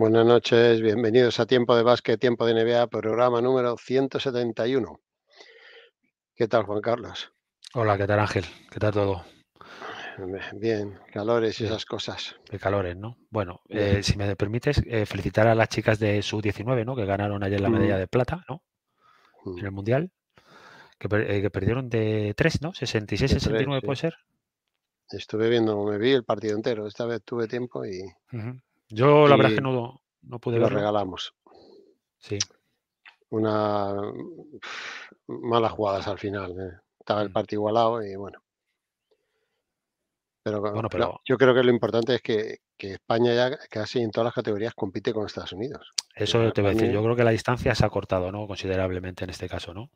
Buenas noches, bienvenidos a Tiempo de Básquet, Tiempo de NBA, programa número 171. ¿Qué tal, Juan Carlos? Hola, ¿qué tal, Ángel? ¿Qué tal todo? Bien, calores y esas cosas. De calores, ¿no? Bueno, eh, si me permites, eh, felicitar a las chicas de Sub-19, ¿no? Que ganaron ayer la medalla mm. de plata, ¿no? Mm. En el Mundial. Que, eh, perdieron de 3, ¿no? 66, 69 puede ser. Estuve viendo, me vi el partido entero. Esta vez tuve tiempo y... Yo la verdad es que no, no pude verlo. Lo regalamos. Sí. Una malas jugadas al final. Eh. Estaba el mm. partido igualado y bueno. Pero, eh, bueno, pero... yo creo que lo importante es que, España ya casi en todas las categorías compite con Estados Unidos. Eso te voy a decir. Yo creo que la distancia se ha cortado, ¿no? Considerablemente en este caso, ¿no?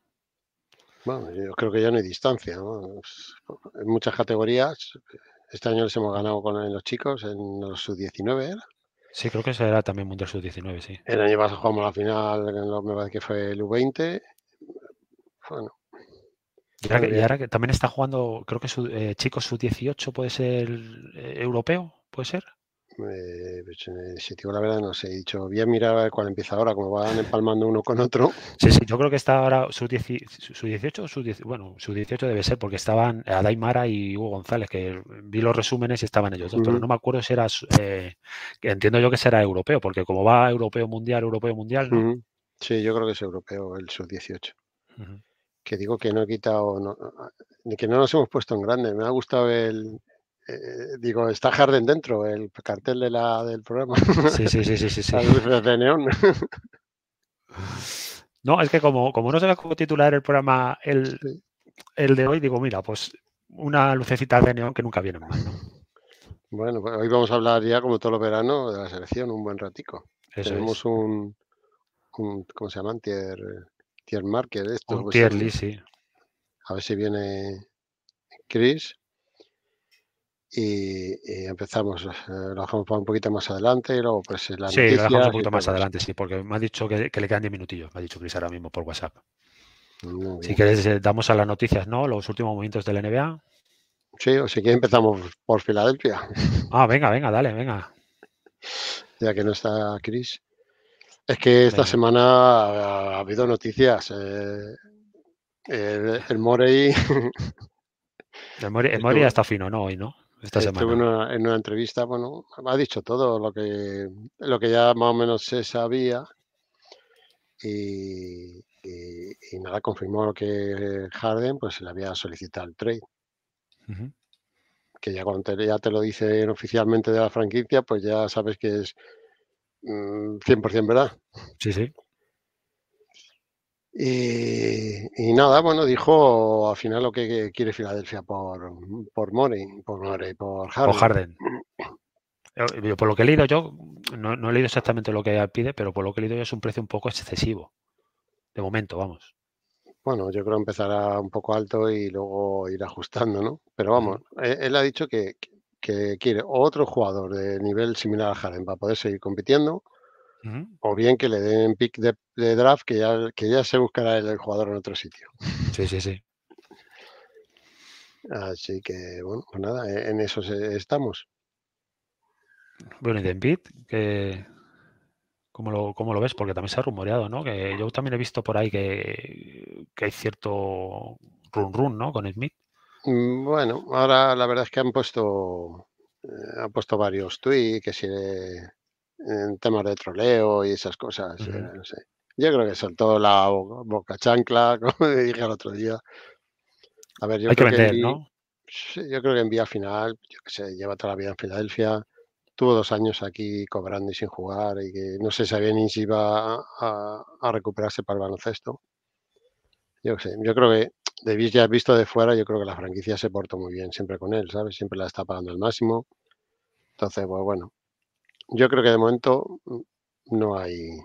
Bueno, yo creo que ya no hay distancia. En muchas categorías, este año les hemos ganado con los chicos en los sub-19, Sí, creo que será era también Mundial Sub-19, sí. El año pasado jugamos la final, me parece que fue el U20. Bueno. Y ahora, que, también está jugando, creo que su, eh, Chico Sub-18 puede ser eh, europeo, ¿puede ser? Eh, si pues, digo eh, la verdad, no sé, he dicho, bien a mirar cuál empieza ahora, como van empalmando uno con otro. Sí, sí, yo creo que está ahora su, 18, bueno, sub 18 debe ser, porque estaban adaimara y Hugo González, que vi los resúmenes y estaban ellos, pero no me acuerdo si era, eh, entiendo yo que será europeo, porque como va europeo mundial, europeo mundial. ¿no? Sí, yo creo que es europeo el sub 18. Que digo que no he quitado, no, que no nos hemos puesto en grande, me ha gustado el, eh, digo, está jardín dentro, el cartel de la, del programa. Sí, sí, sí, sí, sí. luces de neón. No, es que como, como no se a titular el programa el, de hoy, digo, mira, pues una lucecita de neón que nunca viene mal. Bueno, pues hoy vamos a hablar ya, como todos los verano, de la selección un buen ratico. Tenemos un, ¿cómo se llama? Tier, tier marker. tier Lee, sí. A ver si viene Chris y, empezamos, eh, lo dejamos para un poquito más adelante y luego pues la Sí, lo dejamos un poquito más adelante, sí, porque me ha dicho que, le quedan 10 minutillos, me ha dicho Chris ahora mismo por WhatsApp. si quieres, eh, damos a las noticias, ¿no? Los últimos momentos del NBA. Sí, o si quieres empezamos por Filadelfia. Ah, venga, venga, dale, venga. Ya que no está Chris Es que esta semana ha, habido noticias. Eh, el, Morey... El Morey ya está fino, ¿no? Hoy, ¿no? Estuve en una entrevista, bueno, ha dicho todo lo que, lo que ya más o menos se sabía y, nada, confirmó que Harden pues le había solicitado el trade. Que ya cuando ya te lo dicen oficialmente de la franquicia, pues ya sabes que es 100% mm, verdad. Sí, sí. Eh, y, nada, bueno, dijo al final lo que quiere Filadelfia por, por Morey, por por Harden. Por eh, por lo que he leído yo, no, he leído exactamente lo que pide, pero por lo que he leído yo es un precio un poco excesivo. De momento, vamos. Bueno, yo creo que empezará un poco alto y luego ir ajustando, ¿no? Pero vamos, eh, él, ha dicho que, que quiere otro jugador de nivel similar a Harden para poder seguir compitiendo o bien que le den pick de, draft que ya, se buscará el, jugador en otro sitio. Sí, sí, sí. Así que, bueno, pues nada, e, en eso estamos. Bueno, y de que ¿Cómo lo, ¿Cómo lo, ves? Porque también se ha rumoreado, ¿no? Que yo también he visto por ahí que, hay cierto run run, ¿no? Con Smith. Mm, bueno, ahora la verdad es que han puesto eh, han puesto varios tweets, que si en temas de troleo y esas cosas. Eh, yo creo que todo la boca chancla, como dije el otro día. A ver, yo Hay creo que, vender, en, ¿no? Yo creo que en vía final, yo que sé, lleva toda la vida en Filadelfia. Tuvo dos años aquí cobrando y sin jugar y que no se sabía ni si iba a, recuperarse para el baloncesto. Yo, sé, yo creo que de ya visto de fuera, yo creo que la franquicia se portó muy bien siempre con él, ¿sabes? Siempre la está pagando al máximo. Entonces, pues bueno, yo creo que de momento mm, no hay,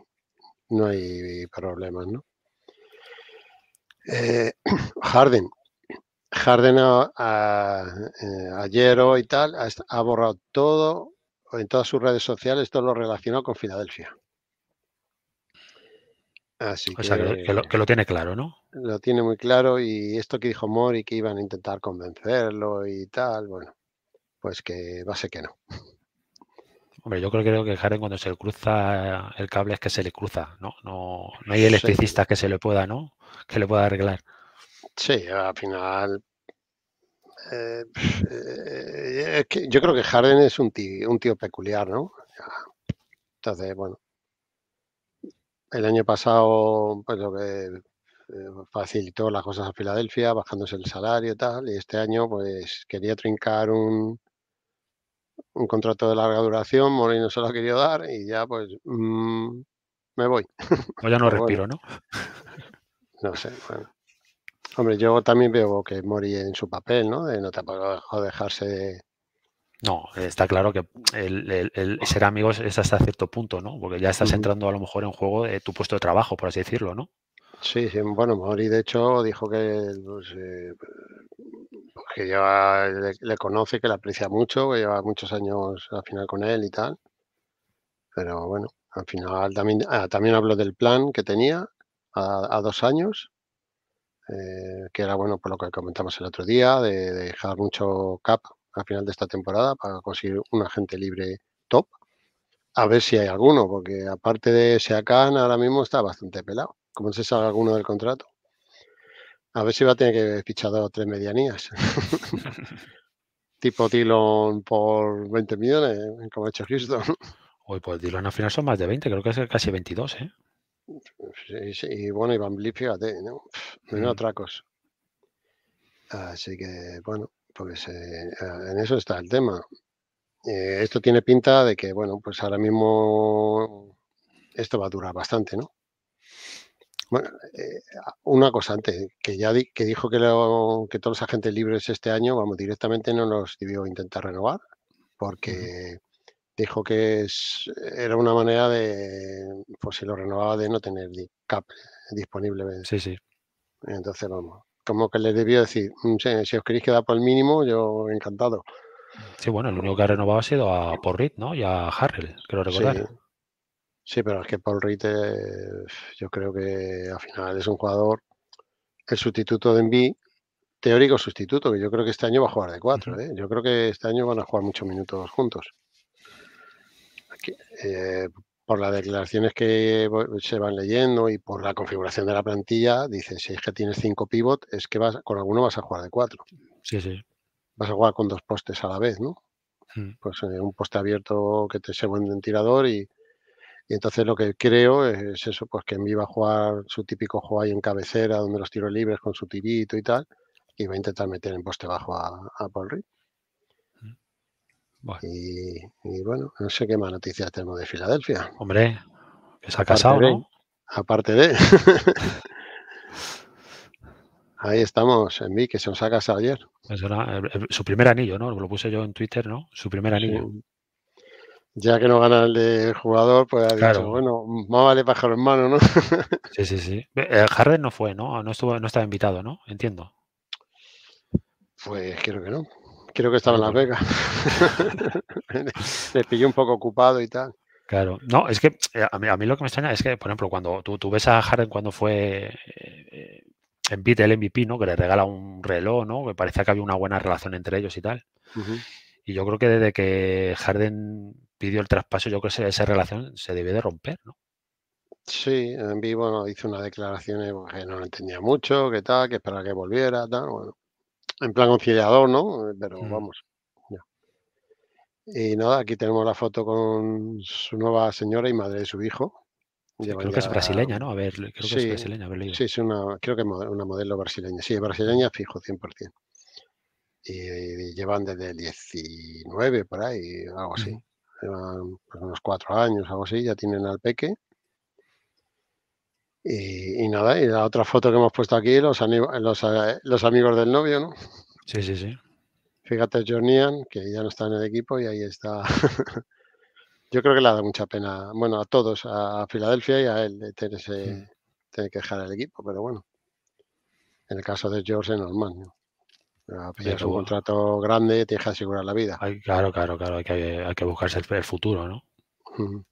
no hay problemas, ¿no? Eh, Harden. Harden a, eh, ayer hoy tal ha, borrado todo en todas sus redes sociales todo lo relacionado con Filadelfia. Así o que, lo, que, lo, tiene claro, ¿no? Lo tiene muy claro y esto que dijo Mori que iban a intentar convencerlo y tal, bueno, pues que va a ser que no. Hombre, yo creo, creo que Jaren cuando se cruza eh, el cable es que se le cruza, ¿no? No, hay electricista que se le pueda, ¿no? Que le pueda arreglar. Sí, al final. Eh, eh, yo creo que Harden es un tío, un tío peculiar, ¿no? Entonces, bueno. El año pasado, pues lo que facilitó las cosas a Filadelfia, bajándose el salario y tal, y este año, pues quería trincar un, un contrato de larga duración, no se lo ha querido dar y ya pues mm, me voy. O ya no respiro, ¿no? No sé, bueno. Hombre, yo también veo que Mori en su papel, ¿no? De no tampoco dejarse no, está claro que el, ser amigos es hasta cierto punto, ¿no? Porque ya estás entrando a lo mejor en juego de tu puesto de trabajo, por así decirlo, ¿no? Sí, sí. bueno, Mori de hecho dijo que pues, eh, que lleva, le, conoce, que le aprecia mucho, que lleva muchos años al final con él y tal. Pero bueno, al final también, ah, también hablo del plan que tenía a, dos años, eh, que era bueno por lo que comentamos el otro día, de, dejar mucho cap al final de esta temporada para conseguir un agente libre top. A ver si hay alguno, porque aparte de Seacan, ahora mismo está bastante pelado. ¿Cómo se sabe alguno del contrato. A ver si va a tener que fichar dos tres medianías. tipo Dillon por 20 millones, como ha hecho Houston. Uy, pues Dillon al final son más de 20, creo que es casi 22, ¿eh? y bueno, Iván Blip, fíjate, ¿no? Menos mm. atracos. Así que, bueno, pues eh, eh, en eso está el tema. Eh, esto tiene pinta de que, bueno, pues ahora mismo esto va a durar bastante, ¿no? Bueno, eh, una cosa antes, que ya que dijo que, todos los agentes libres este año, vamos, directamente no los debió intentar renovar, porque dijo que es, era una manera de, pues si lo renovaba, de no tener cap disponible. Sí, sí. Entonces, vamos, como que les debió decir, mm, si, os queréis quedar por el mínimo, yo encantado. Sí, bueno, el único que ha renovado ha sido a eh. Porrit, ¿no? Y a Harrell, creo recordar. Sí. Sí, pero es que Paul Ritter, yo creo que al final es un jugador, el sustituto de Envy, teórico sustituto, que yo creo que este año va a jugar de cuatro. ¿eh? Yo creo que este año van a jugar muchos minutos juntos. Eh, por las declaraciones que se van leyendo y por la configuración de la plantilla, dicen, si es que tienes cinco pivot, es que vas, con alguno vas a jugar de cuatro. Sí, sí. Vas a jugar con dos postes a la vez, ¿no? Mm. Pues eh, un poste abierto que te sea buen tirador y, y entonces lo que creo es eso, pues que en va a jugar su típico juego ahí en cabecera, donde los tiros libres con su tibito y tal, y va a intentar meter en poste bajo a, Paul Reed. Mm. Y, bueno, no sé qué más noticias tenemos de Filadelfia. Hombre, que se ha casado, aparte ¿no? aparte de. Ahí estamos, en mí, que se nos ha casado ayer. Eh, eh, su primer anillo, ¿no? Lo puse yo en Twitter, ¿no? Su primer anillo ya que no gana el de jugador, pues ha dicho, bueno, más vale pájaro en mano, ¿no? sí, sí, sí. Eh, Harden no fue, ¿no? No, estuvo, no estaba invitado, ¿no? Entiendo. Pues creo que no. Creo que estaba en Las Vegas. Le pilló un poco ocupado y tal. Claro, no, es que eh, a mí, lo que me extraña es que, por ejemplo, cuando tú, tú ves a Harden cuando fue en eh, Vita el MVP, ¿no? Que le regala un reloj, ¿no? Me parece que había una buena relación entre ellos y tal. Y yo creo que desde que Harden pidió el traspaso, yo creo que esa relación se debe de romper, ¿no? Sí, en vivo hizo unas declaraciones pues, que no lo entendía mucho, que tal, que esperaba que volviera, tal, bueno. En plan conciliador, ¿no? Eh, pero mm. vamos. Ya. Y nada, aquí tenemos la foto con su nueva señora y madre de su hijo. creo que es brasileña, ¿no? A ver, creo que es brasileña, Sí, es una, creo que es una modelo brasileña. Sí, es brasileña mm. fijo, 100%. Y, llevan desde el 19 por ahí, algo así llevan pues unos cuatro años, algo así, ya tienen al peque. Y, nada, y la otra foto que hemos puesto aquí, los, eh, amigos del novio, ¿no? Sí, sí, sí. Fíjate, Jornian, que ya no está en el equipo y ahí está. Yo creo que le ha dado mucha pena, bueno, a todos, a, Filadelfia y a él, de tener, que dejar el equipo, pero bueno. En el caso de George es normal, ¿no? Ah, pues es un contrato grande, tienes que asegurar la vida. claro, claro, claro, hay que, hay que buscarse el, futuro, ¿no? Bueno,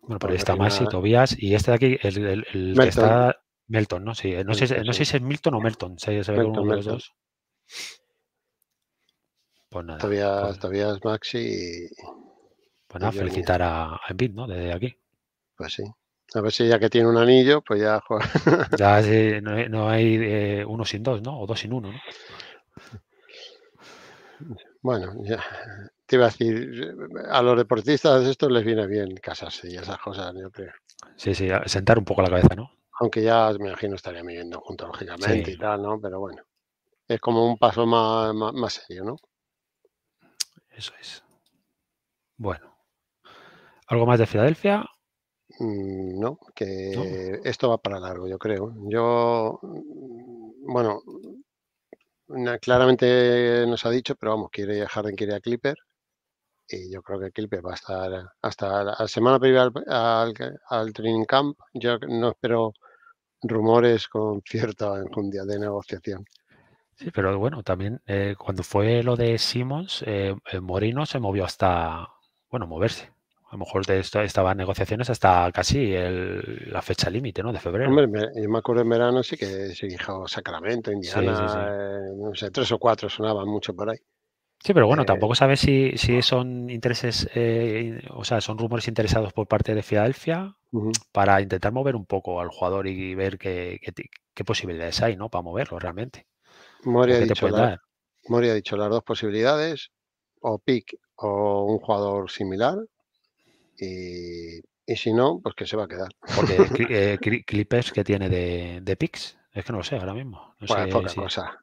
pero pues pues ahí está Maxi, y Tobías y este de aquí, el, el, que está Melton, ¿no? Sí, eh, no, sé, no sé, si es Milton o Melton, se, se ve de los dos. Pues nada. Tobias, Maxi y... Pues nada, felicitar a, a ¿no? Desde aquí. Pues sí. A ver si ya que tiene un anillo, pues ya Ya eh, no, hay, eh, uno sin dos, ¿no? O dos sin uno, ¿no? Bueno, ya, te iba a decir, a los deportistas esto les viene bien casarse y esas cosas, yo creo. Sí, sí, sentar un poco la cabeza, ¿no? Aunque ya me imagino estaría viviendo juntos, lógicamente, y tal, ¿no? Pero bueno, es como un paso más serio, ¿no? Eso es. Bueno. ¿Algo más de Filadelfia? Mm, no, que esto va para largo, yo creo. Yo, mm, bueno, claramente nos ha dicho, pero vamos, quiere Harden, quiere a Clipper. Y yo creo que Clipper va a estar hasta la semana previa al, al, training camp. Yo no espero rumores con cierta día de negociación. Sí, pero bueno, también eh, cuando fue lo de Simons eh, eh, Morino se movió hasta, bueno, moverse a lo mejor de esto estaban negociaciones hasta casi la fecha límite, ¿no? De febrero. Hombre, yo me acuerdo en verano sí que se dijo Sacramento, Indiana, eh, no sé, tres o cuatro sonaban mucho por ahí. Sí, pero bueno, eh, tampoco sabes si, ah. son intereses, eh, o sea, son rumores interesados por parte de Filadelfia para intentar mover un poco al jugador y ver qué, posibilidades hay, ¿no? Para moverlo realmente. Moria ha, dicho las dos posibilidades, o pick o un jugador similar, y, eh, si no, pues que se va a quedar. Porque eh, Clippers que tiene de, de es que no lo sé ahora mismo. No pues, poca cosa.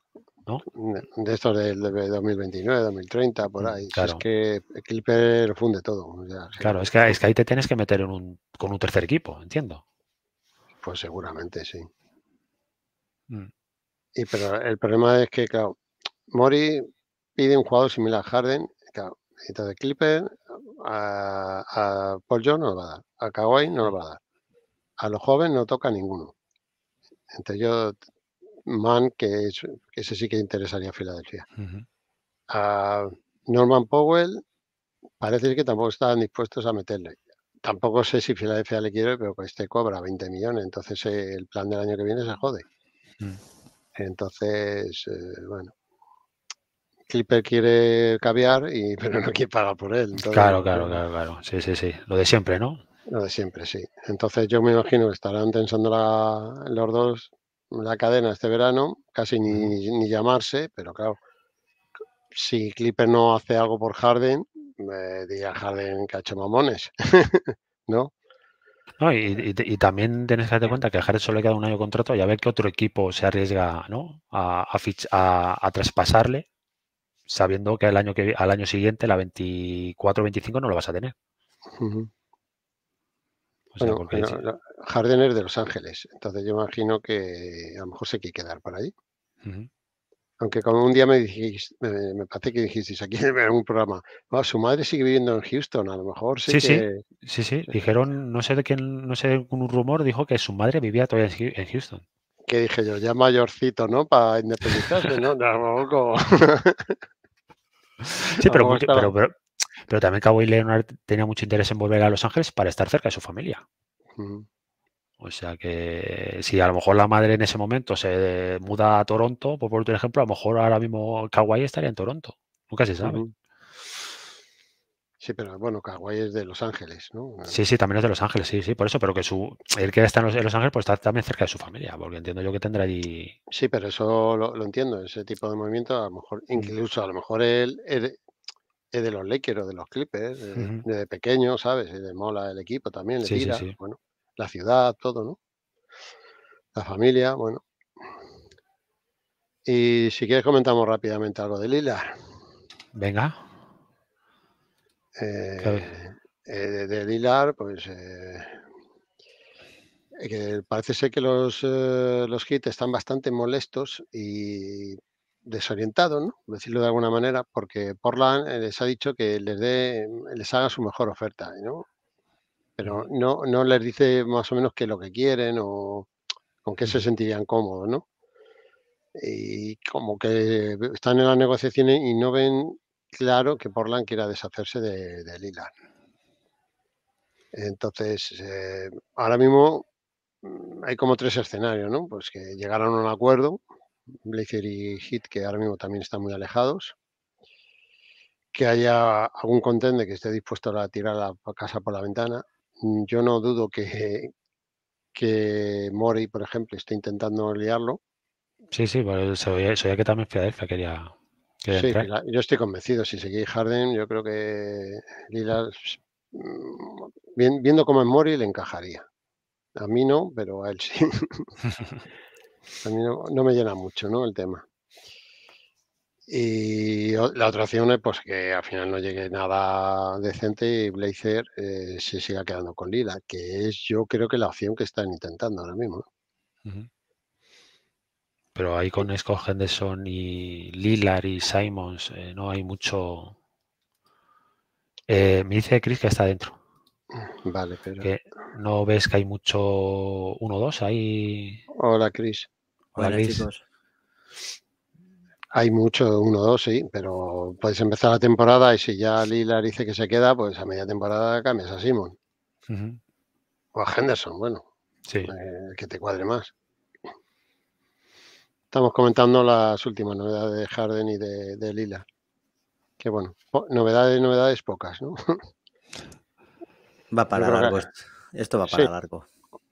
De estos de 2029, 2030, por ahí. Claro. es que Clipper funde todo. claro, es, que, ahí te tienes que meter con un tercer equipo, entiendo. Pues seguramente sí. Mm. Y pero el problema es que, claro, Mori pide un jugador similar a Harden. Claro, entonces, Clipper a, Paul John no lo va a dar, a Kawhi no lo va a dar. A los jóvenes no toca ninguno. Entonces yo man que, ese sí que interesaría a Filadelfia. A Norman Powell parece que tampoco están dispuestos a meterle. Tampoco sé si Filadelfia le quiere, pero este cobra 20 millones, entonces eh, el plan del año que viene se jode. Entonces, eh, bueno, Clipper quiere cambiar y, pero no quiere pagar por él. claro, claro, claro, Sí, sí, sí. Lo de siempre, ¿no? Lo de siempre, sí. Entonces yo me imagino que estarán tensando la, los dos la cadena este verano, casi ni, llamarse, pero claro, si Clipper no hace algo por Harden, me diría Harden que ha hecho mamones, ¿no? y, también tienes que darte cuenta que a Harden solo le queda un año de contrato y a ver qué otro equipo se arriesga ¿no? a, a, a traspasarle sabiendo que, año que al año siguiente, la 24-25, no lo vas a tener. Uh de Los Ángeles, entonces yo imagino que a lo mejor se quiere quedar por ahí. Aunque como un día me dijiste, me, parece que dijisteis aquí en un programa, ah, su madre sigue viviendo en Houston, a lo mejor sí, que... sí, sí, sí, dijeron, no sé de quién, no sé, un rumor dijo que su madre vivía todavía en Houston. ¿Qué dije yo? Ya mayorcito, ¿no? Para independizarse, ¿no? Tampoco. Sí, pero, pero, pero, también Kawhi Leonard tenía mucho interés en volver a Los Ángeles para estar cerca de su familia. O sea que si a lo mejor la madre en ese momento se muda a Toronto, por poner ejemplo, a lo mejor ahora mismo Kawhi estaría en Toronto. Nunca se sabe. Sí, pero bueno, Kawhi es de Los Ángeles, ¿no? Ah. Sí, sí, también es de Los Ángeles, sí, sí, por eso, pero que su el que está en Los, Ángeles pues está también cerca de su familia, porque entiendo yo que tendrá ahí. Sí, pero eso lo, entiendo, ese tipo de movimiento, a lo mejor, mm. incluso a lo mejor él es de los Lakers o de los Clippers, desde, pequeño, ¿sabes? Le mola el equipo también, le bueno, la ciudad, todo, ¿no? La familia, bueno. Y si quieres comentamos rápidamente algo de Lila. Venga. Eh, eh, de, Lilar, pues eh, parece ser que los, los hits están bastante molestos y desorientados, ¿no? decirlo de alguna manera, porque Portland les ha dicho que les dé, les haga su mejor oferta, ¿no? Pero no, no les dice más o menos qué es lo que quieren o con qué se sentirían cómodos, ¿no? Y como que están en las negociaciones y no ven claro que Portland quiera deshacerse de, de Entonces, eh, ahora mismo mm, hay como tres escenarios, ¿no? Pues que llegaran a un acuerdo, Blazer y Hit, que ahora mismo también están muy alejados, que haya algún contende que esté dispuesto a tirar la casa por la ventana. Mm, yo no dudo que, que por ejemplo, esté intentando liarlo. Sí, sí, pero ya que también Filadelfia quería Sí, yo estoy convencido. Si seguís Harden, yo creo que Lila, mm, viendo cómo es Mori, le encajaría. A mí no, pero a él sí. a mí no, me llena mucho ¿no? el tema. Y la otra opción es pues, que al final no llegue nada decente y Blazer eh, se siga quedando con Lila, que es yo creo que la opción que están intentando ahora mismo pero ahí con Esco Henderson y Lilar y Simons eh, no hay mucho. Eh, me dice Chris que está dentro. Mm, vale, pero. Que no ves que hay mucho 1-2 ahí. Hola, Chris. Hola, Hay mucho 1-2, sí, pero puedes empezar la temporada y si ya Lilar dice que se queda, pues a media temporada cambias a Simon. O a Henderson, bueno. Sí. Eh, que te cuadre más. Estamos comentando las últimas novedades de Harden y de, Lila. Que bueno, novedades, novedades pocas, ¿no? Va para largo. Esto va para largo.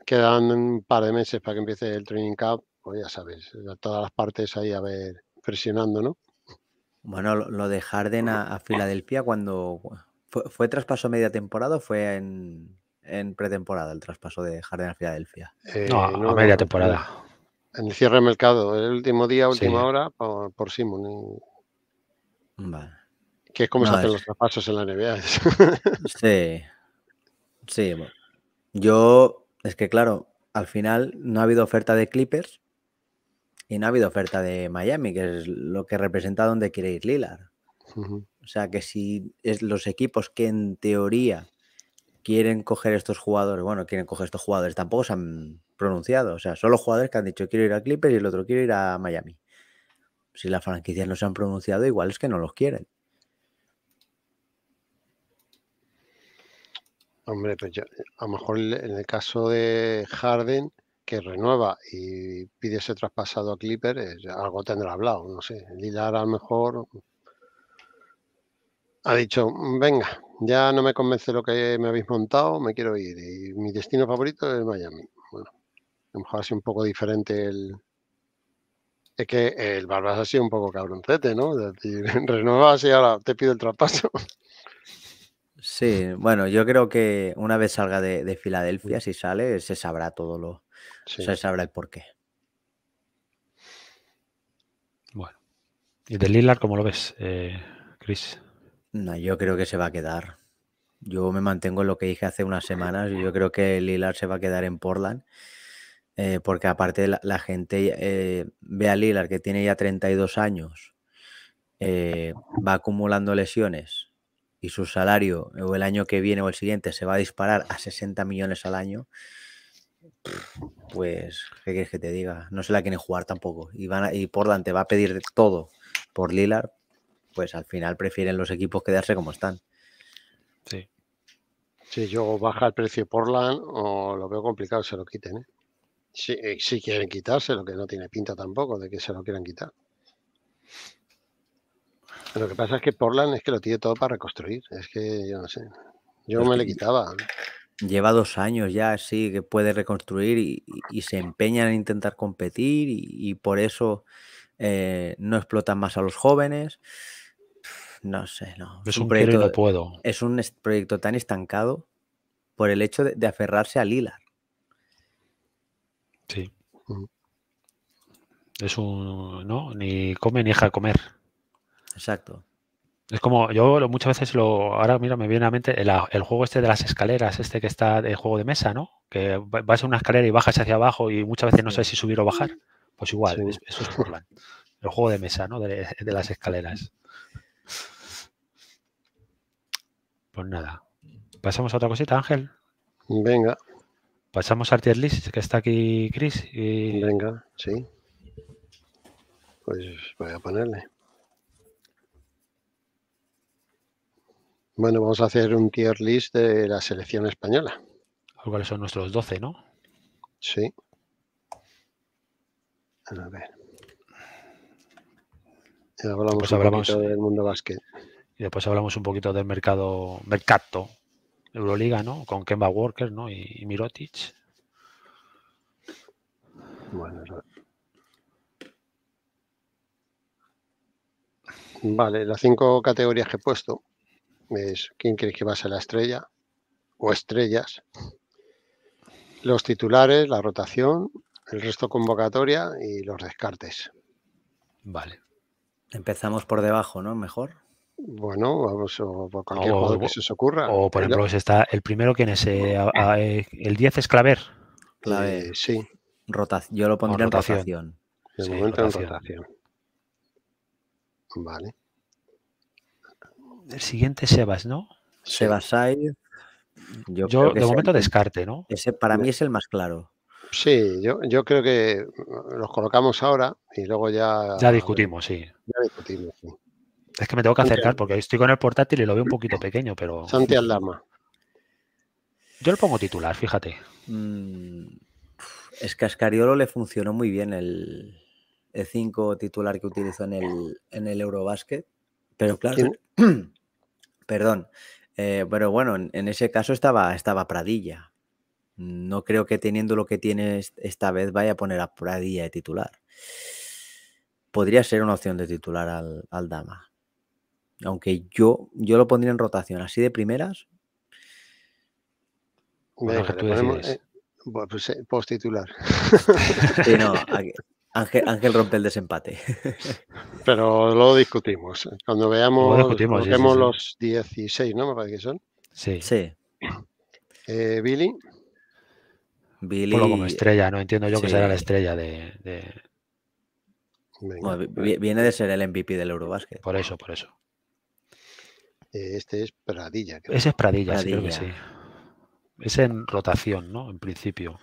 Quedan un par de meses para que empiece el training camp. Pues ya sabes, todas las partes ahí a ver, presionando, ¿no? Bueno, lo de Harden a, Filadelfia cuando fue, traspaso media temporada o fue en, pretemporada el traspaso de Harden a Filadelfia. no, eh, no, a media temporada. En el cierre de mercado, el último día, última hora, por, por Simon. Que es como se hacen los traspasos en la NBA. sí. Sí. Yo, es que claro, al final no ha habido oferta de Clippers y no ha habido oferta de Miami, que es lo que representa donde quiere ir Lillard. O sea que si es los equipos que en teoría quieren coger estos jugadores, bueno, quieren coger estos jugadores, tampoco se han pronunciado, o sea, son los jugadores que han dicho quiero ir a Clippers y el otro quiero ir a Miami. Si las franquicias no se han pronunciado, igual es que no los quieren. Hombre, pues a lo mejor en el caso de Harden, que renueva y pide ser traspasado a Clippers, algo tendrá hablado, no sé. Lilar a lo mejor ha dicho, venga, ya no me convence lo que me habéis montado, me quiero ir. Y mi destino favorito es Miami. Bueno, a lo mejor ha sido un poco diferente el. Es que el Barbas ha sido un poco cabroncete, ¿no? Es decir, renuevas y ahora te pido el traspaso. Sí, bueno, yo creo que una vez salga de, Filadelfia, si sale, se sabrá todo lo. Se sabrá el porqué. Bueno. ¿Y de Lillard cómo lo ves, eh, Chris? yo creo que se va a quedar. Yo me mantengo en lo que dije hace unas semanas. Yo creo que Lilar se va a quedar en Portland. Eh, porque aparte la, gente eh, ve a Lilar que tiene ya 32 años, eh, va acumulando lesiones y su salario o el año que viene o el siguiente se va a disparar a 60 millones al año, pues, ¿qué quieres que te diga? No se la quieren jugar tampoco. Y, van y Portland te va a pedir todo por Lilar pues al final prefieren los equipos quedarse como están. Sí. si yo baja el precio LAN... o lo veo complicado se lo quiten. ¿eh? ¿eh? Si, quieren quitarse, lo que no tiene pinta tampoco de que se lo quieran quitar. Lo que pasa es que Portland es que lo tiene todo para reconstruir. Es que yo no sé. Yo me le quitaba. Lleva dos años ya ...sí que puede reconstruir y, se empeñan en intentar competir y, por eso eh, no explotan más a los jóvenes. No sé, no. Es, un, proyecto, puedo. Es un proyecto tan estancado por el hecho de, aferrarse a Lila. Sí. Es un. No, ni come ni deja comer. Exacto. Es como, yo muchas veces lo, ahora mira, me viene a mente el, juego este de las escaleras, este que está, el juego de mesa, ¿no? Que vas a una escalera y bajas hacia abajo y muchas veces no sabes si subir o bajar. Pues igual, eso es la... El juego de mesa, ¿no? de las escaleras. Pues nada. ¿Pasamos a otra cosita, Ángel? Venga. Pasamos al tier list, que está aquí Cris? Y... Venga, sí. Pues voy a ponerle. Bueno, vamos a hacer un tier list de la selección española. ¿Cuáles son nuestros 12, no? Sí. A ver. hablamos, pues hablamos del mundo básquet. Y después hablamos un poquito del mercado, mercato, Euroliga, ¿no? Con Kemba Walker, ¿no? Y, Mirotic. Bueno, Vale, las cinco categorías que he puesto es quién crees que va a ser la estrella o estrellas, los titulares, la rotación, el resto convocatoria y los descartes. Vale. Empezamos por debajo, ¿no? Mejor. Bueno, vamos, o por cualquier que se os ocurra. O, por ejemplo, está el primero, que es? ese eh. Eh, el 10 es Claver. Claver, eh, sí. Yo lo pondría en rotación. De el momento de en rotación. Vale. El siguiente es Sebas, ¿no? Sebas Saiz. Yo, de momento descarte, ¿no? Ese para mí es el más claro. Sí, yo, yo creo que los colocamos ahora y luego ya. Ya discutimos, sí. Ya discutimos, sí. Es que me tengo que acercar porque estoy con el portátil y lo veo un poquito pequeño, pero. Santi Aldama. Yo le pongo titular, fíjate. Mm, es que a le funcionó muy bien el 5 titular que utilizó en el, en el Eurobasket. Pero claro. Perdón. Eh, pero bueno, en, ese caso estaba, estaba Pradilla. No creo que teniendo lo que tiene esta vez vaya a poner a Pradilla de titular. Podría ser una opción de titular al Dama. Aunque yo, yo lo pondría en rotación. Así de primeras. post titular. Ángel, rompe el desempate. Pero lo discutimos. Cuando veamos, los 16, ¿no? Me parece que son. Sí. Sí. Eh, Billy. Billy. como estrella, ¿no? Entiendo yo que será la estrella de. Pues viene de ser el MVP del Eurobasket. Por eso, por eso. Eh, este es Pradilla. Creo. Ese es Pradilla, Sí, creo que sí. Es en rotación, ¿no? En principio.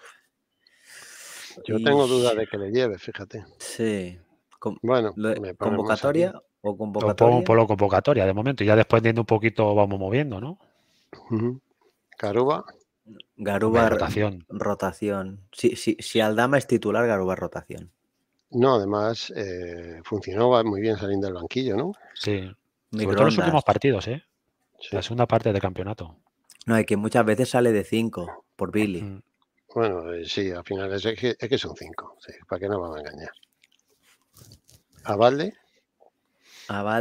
Yo tengo duda de que le lleve, fíjate. Sí. Bueno, me convocatoria o convocatoria. polo convocatoria de momento. Y ya después viendo un poquito vamos moviendo, ¿no? Garuba. Garuba rotación. rotación. Si, si, Al Aldama es titular, Garuba rotación. No, además eh, funcionó muy bien saliendo del banquillo, ¿no? Sí. Sobre todo los últimos partidos, ¿eh? La segunda parte del campeonato. No, es que muchas veces sale de 5 por Billy. Bueno, eh, sí, al final es, que, es son 5. ¿Para qué no vamos a engañar? ¿A Valde? A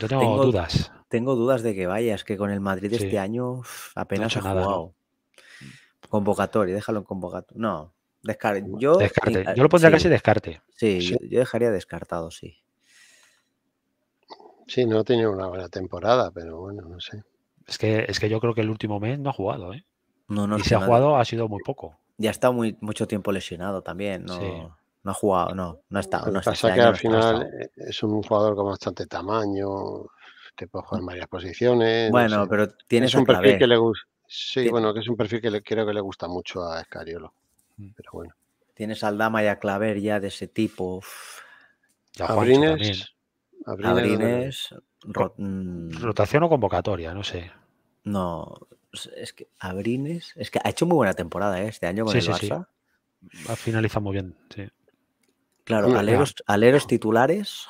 Yo tengo, dudas. Tengo dudas de que vayas, que con el Madrid este año apenas ha, jugado. convocatorio Convocatoria, déjalo en convocatoria. No, descarte. Yo, descarte. Eh, yo lo pondría casi descarte. Sí, yo dejaría descartado, sí. Sí, no ha tenido una buena temporada, pero bueno, no sé. Es que, es que yo creo que el último mes no ha jugado, ¿eh? No, no y si ha jugado ha sido muy poco. Ya está muy, mucho tiempo lesionado también, ¿no? No ha jugado, no, no ha estado. No pasa este que al final e, es un jugador con bastante tamaño, te puede jugar en varias posiciones. Bueno, pero tienes un perfil que le Sí, bueno, que es un perfil que creo que le gusta mucho a Escariolo. Mm. Pero bueno. Tienes al Dama y a Claver ya de ese tipo. Abrines, mm, rotación o convocatoria, no sé. No, es que Abrines, es que ha hecho muy buena temporada ¿eh? este año con el Barça. Ha finalizado muy bien, sí. Claro, aleros, titulares.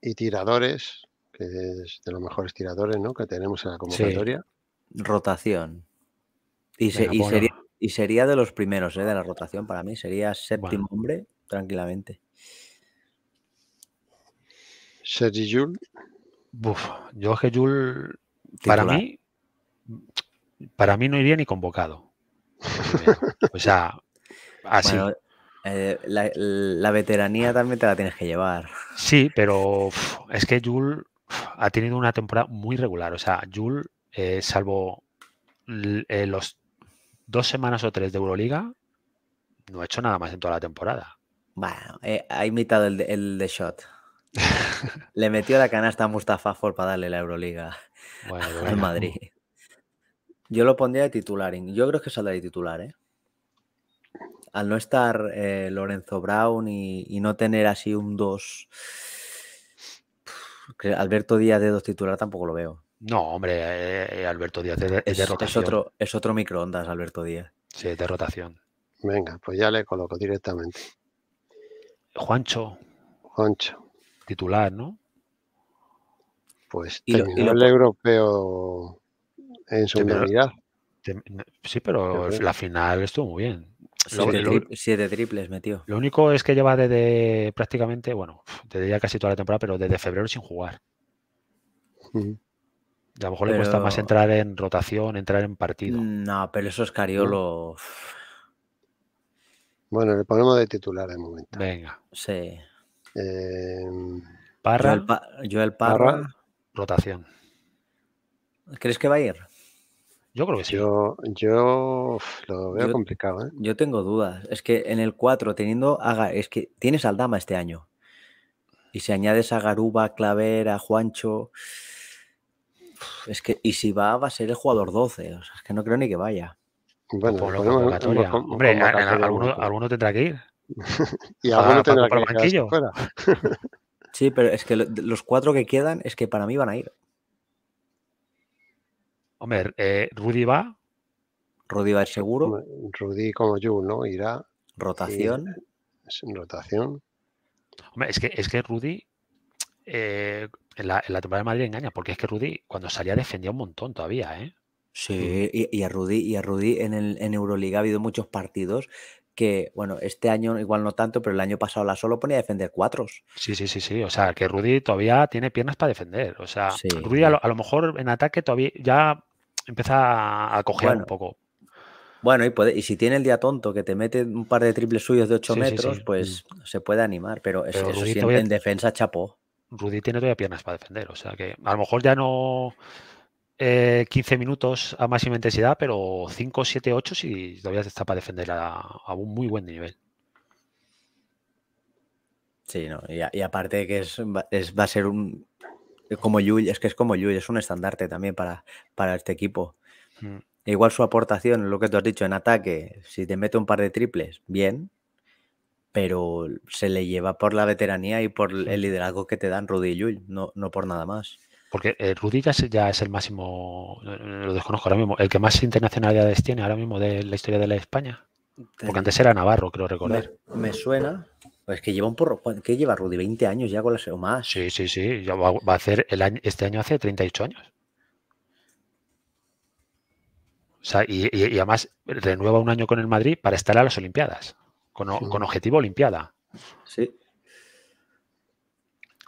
Y tiradores, que es de los mejores tiradores, ¿no? Que tenemos en la convocatoria. Rotación. Pues y, sería, de los primeros, ¿eh? De la rotación para mí. Sería séptimo hombre, tranquilamente. Sergi Jul. Buf, yo es que para mí, para mí no iría ni convocado. Eh, o sea, así. Eh, la, veteranía también te la tienes que llevar. Sí, pero es que Jul ha tenido una temporada muy regular. O sea, Jul, eh, salvo los dos semanas o tres de Euroliga, no ha hecho nada más en toda la temporada. Bueno, ha imitado el de, el de Shot. Le metió la canasta a Mustafa Ford para darle la Euroliga al Madrid. Yo lo pondría de titular. Yo creo que saldrá de titular, ¿eh? Al no estar eh, Lorenzo Brown y, no tener así un 2. Alberto Díaz de dos titular tampoco lo veo. No, hombre, eh, eh, Alberto Díaz es otro, es otro microondas, Alberto Díaz. Sí, de rotación. Venga, pues ya le coloco directamente. Juancho. Juancho titular, ¿no? Pues y el europeo en su unidad. Sí, pero la final estuvo muy bien. Siete, triples metió. Lo único es que lleva desde prácticamente, bueno, desde ya casi toda la temporada, pero desde febrero sin jugar. A lo mejor le cuesta más entrar en rotación, entrar en partido. No, pero eso es Cariolo. Bueno, le ponemos de titular de momento. Venga. Sí. Em, Parra. Joel, el Parra. Rotación. ¿Crees que va a ir? Yo creo que sí. Yo, lo veo complicado. ¿eh? Yo tengo dudas. Es que en el 4, teniendo es que tienes al Dama este año. Y si añades a Garuba, Clavera, Juancho. Es que, y si va, va a ser el jugador 12. es que no creo ni que vaya. Bueno, Hombre, alguno, alguno tendrá que ir. y para sí, pero es que los cuatro que quedan es que para mí van a ir. Hombre, eh, Rudy va. Rudy va a seguro. Rudy como yo, ¿no? Irá. Rotación. rotación. Hombre, es que, es que Rudy eh, en, la, temporada de Madrid engaña, porque es que Rudy cuando salía defendía un montón todavía, ¿eh? Sí, y, a Rudy, y a Rudy en, el, en Euroliga ha habido muchos partidos que, bueno, este año igual no tanto, pero el año pasado la solo ponía a defender cuatro. Sí, sí, sí, sí. O sea, que Rudy todavía tiene piernas para defender. O sea, Rudy A, lo, mejor en ataque todavía ya empieza a coger un poco. Bueno, y, puede, y, si tiene el día tonto que te mete un par de triples suyos de 8 metros, pues mm. se puede animar, pero, eso sí, en defensa chapó. Rudy tiene todavía piernas para defender, o sea que a lo mejor ya no 15 eh, minutos a máxima intensidad, pero 5, 7, 8 si todavía está para defender a, un muy buen nivel. Sí, no, y, aparte que es, va a ser un como Yuy, es que es como Yuy, es un estandarte también para, para este equipo. Mm. Igual su aportación, lo que tú has dicho, en ataque, si te mete un par de triples, bien, pero se le lleva por la veteranía y por el liderazgo que te dan Rudy y Yuy, no, no por nada más. Porque eh, ya es, el máximo, lo desconozco ahora mismo, el que más internacionalidades tiene ahora mismo de la historia de la España. Porque antes era Navarro, creo recordar. Me, suena. es pues que lleva un porro. ¿Qué lleva Rudy? ¿20 años ya con la o Sí, sí, sí. va, a hacer el año, este año hace 38 años. O sea, y, además renueva un año con el Madrid para estar a las Olimpiadas, con, con objetivo Olimpiada. Sí.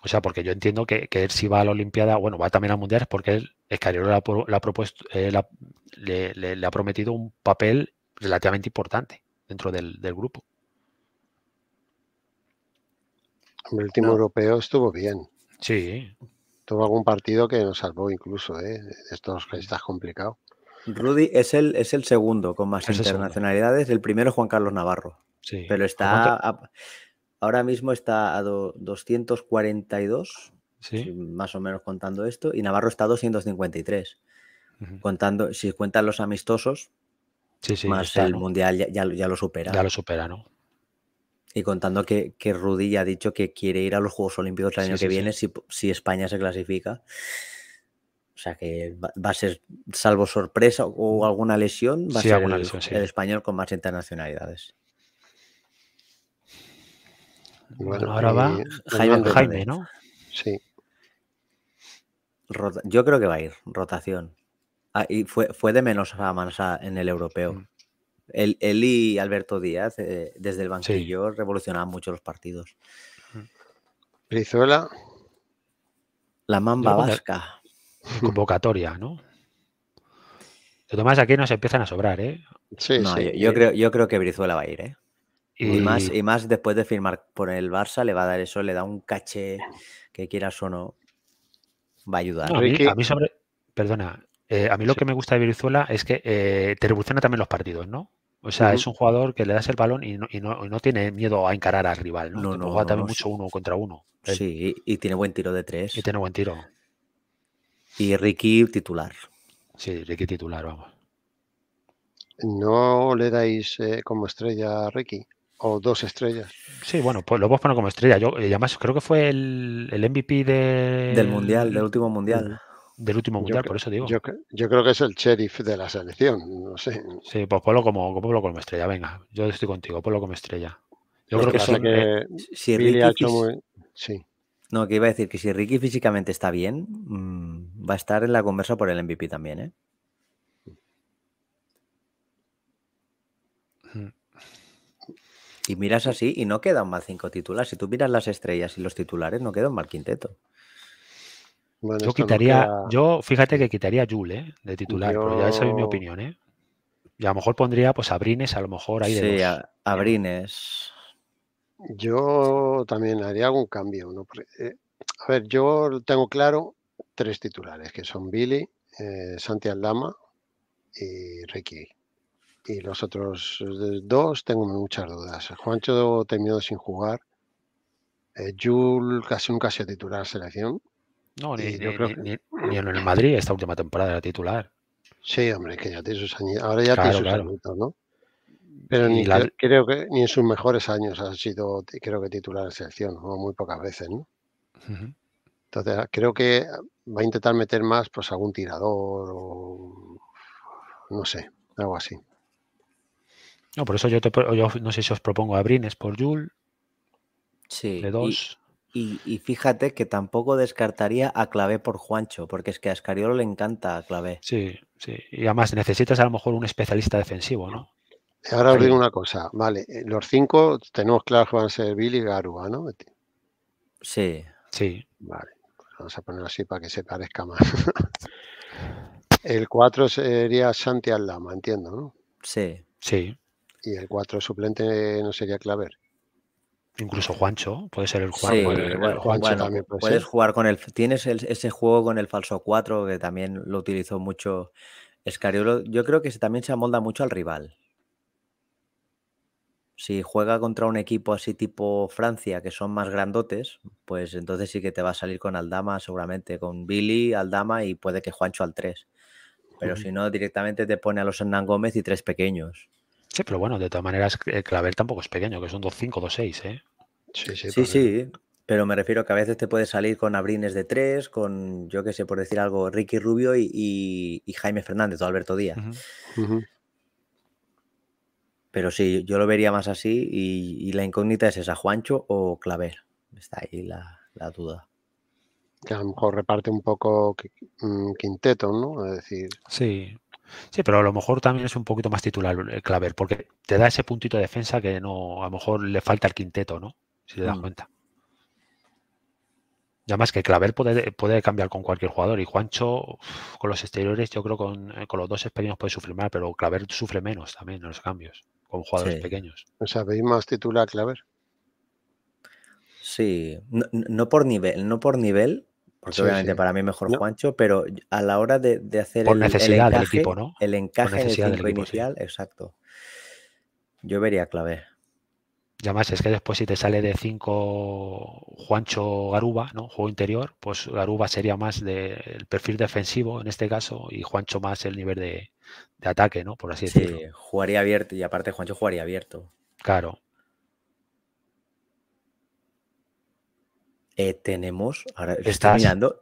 O sea, porque yo entiendo que, él si va a la Olimpiada, bueno, va también a Mundial, porque él, Escariolo le ha, le, eh, prometido un papel relativamente importante dentro del, grupo. El último europeo estuvo bien. Sí. Tuvo algún partido que nos salvó incluso, ¿eh? Estos está complicado. Rudy es el, es el segundo con más internacionalidades. el primero es Juan Carlos Navarro. Sí. Pero está. Ahora mismo está a 242, más o menos contando esto, y Navarro está a 253. Contando, si cuentan los amistosos, más el mundial ya, lo supera. Ya lo supera, ¿no? Y contando que, que Rudy ya ha dicho que quiere ir a los Juegos Olímpicos el año que viene si, España se clasifica. O sea que va a ser, salvo sorpresa o alguna lesión, va a ser el, español con más internacionalidades. Bueno, ahora va Jaime, ¿no? Sí. Yo creo que va a ir, rotación. Ah, y fue, fue de menos a Mansa en el europeo. Mm. Él, y Alberto Díaz, eh, desde el banquillo, revolucionaban mucho los partidos. Mm. Brizuela. La mamba vasca. Convocatoria, ¿no? De aquí aquí nos empiezan a sobrar, ¿eh? Sí, eh, creo, yo creo que Brizuela va a ir, ¿eh? Y, más, y más después de firmar por el Barça, le va a dar eso, le da un caché que quieras o no, va a ayudar. a, mí, sobre, perdona, eh, a mí lo que me gusta de Venezuela es que eh, te revoluciona también los partidos, ¿no? O sea, es un jugador que le das el balón y no, no, tiene miedo a encarar al rival, ¿no? no, no juega también mucho uno contra uno. Sí, y, tiene buen tiro de tres. Y tiene buen tiro. Y Ricky titular. Sí, Ricky titular, vamos. ¿No le dais eh, como estrella a Ricky? o dos estrellas. Sí, bueno, pues lo puedes poner como estrella. Yo, además, creo que fue el, el MVP de... del Mundial, del último Mundial. Del último Mundial, por eso digo. Yo, creo que es el sheriff de la selección, no sé. Sí, pues ponlo como, ponlo como estrella, venga. Yo estoy contigo, ponlo como estrella. Yo creo que, eh, si Ricky Sí. No, que iba a decir que si Ricky físicamente está bien, mm, va a estar en la conversa por el MVP también, ¿eh? Y miras así y no quedan más cinco titulares. Si tú miras las estrellas y los titulares, no quedan más mal quinteto. yo quitaría, yo fíjate que quitaría a Jule eh, de titular, pero ya esa es mi opinión, ¿eh? Y a lo mejor pondría pues a Brines, a lo mejor ahí de Sí, A, ¿eh? Yo también haría algún cambio. Eh, a ver, yo tengo claro tres titulares, que son Billy, Santiago Santi y Ricky y los otros eh, dos tengo muchas dudas. Juancho terminó sin jugar. Eh, Jul casi nunca ha sido titular selección. No, ni, en el Madrid esta última temporada era titular. Sí, hombre, que ya tiene sus años. Ahora ya tiene sus claro. ¿no? Pero ni creo, que ni en sus mejores años ha sido, creo que titular selección, o muy pocas veces, ¿no? Entonces, creo que va a intentar meter más, pues, algún tirador o no sé, algo así. No, por eso yo, no sé si os propongo a Brines por jules Sí. dos. Y, fíjate que tampoco descartaría a Clavé por Juancho, porque es que a Escariolo le encanta a Clavé. Sí, sí. Y además necesitas a lo mejor un especialista defensivo, ¿no? Ahora os digo una cosa, vale, eh, los cinco tenemos claro que van a ser Billy y Garúa, ¿no? Sí. Sí. Vale, pues vamos a poner así para que se parezca más. El 4 sería Santi Aldama, entiendo, ¿no? Sí. Sí y el 4 suplente no sería clave Incluso Juancho, puede ser el Juancho. puedes jugar con el. Tienes ese juego con el falso 4 que también lo utilizó mucho Escariolo. Yo creo que también se amolda mucho al rival. Si juega contra un equipo así tipo Francia, que son más grandotes, pues entonces sí que te va a salir con Aldama, seguramente, con Billy, Aldama y puede que Juancho al 3. Pero si no, directamente te pone a los Hernán Gómez y tres pequeños. Sí, pero bueno, de todas maneras, eh, Claver tampoco es pequeño, que son 25 cinco, dos ¿eh? Sí, sí, sí, pero me refiero que a veces te puede salir con Abrines de 3, con, yo qué sé, por decir algo, Ricky Rubio y, Jaime Fernández o Alberto Díaz. Pero sí, yo lo vería más así y, la incógnita es esa, Juancho o Claver. Está ahí la, la duda. Que a lo mejor reparte un poco mm, quinteto, ¿no? Es decir. Sí, Sí, pero a lo mejor también es un poquito más titular el eh, Claver, porque te da ese puntito de defensa que no, a lo mejor le falta el quinteto, ¿no? Si te das mm. cuenta. Y además que Claver puede, cambiar con cualquier jugador y Juancho con los exteriores yo creo con, eh, con los dos experiencias puede sufrir más, pero Claver sufre menos también en los cambios con jugadores pequeños. O sea, veis más titular Claver. Sí, no, por nivel, no por nivel, obviamente para mí mejor Juancho, pero a la hora de, hacer el, el encaje, del equipo, El encaje del equipo, inicial, exacto. Yo vería clave. ya además es que después si te sale de 5 Juancho Garuba, ¿no? Juego interior, pues Garuba sería más del perfil defensivo en este caso y Juancho más el nivel de, ataque, ¿no? Por así decirlo. Sí, jugaría abierto y aparte Juancho jugaría abierto. Claro, Eh, tenemos, ahora estoy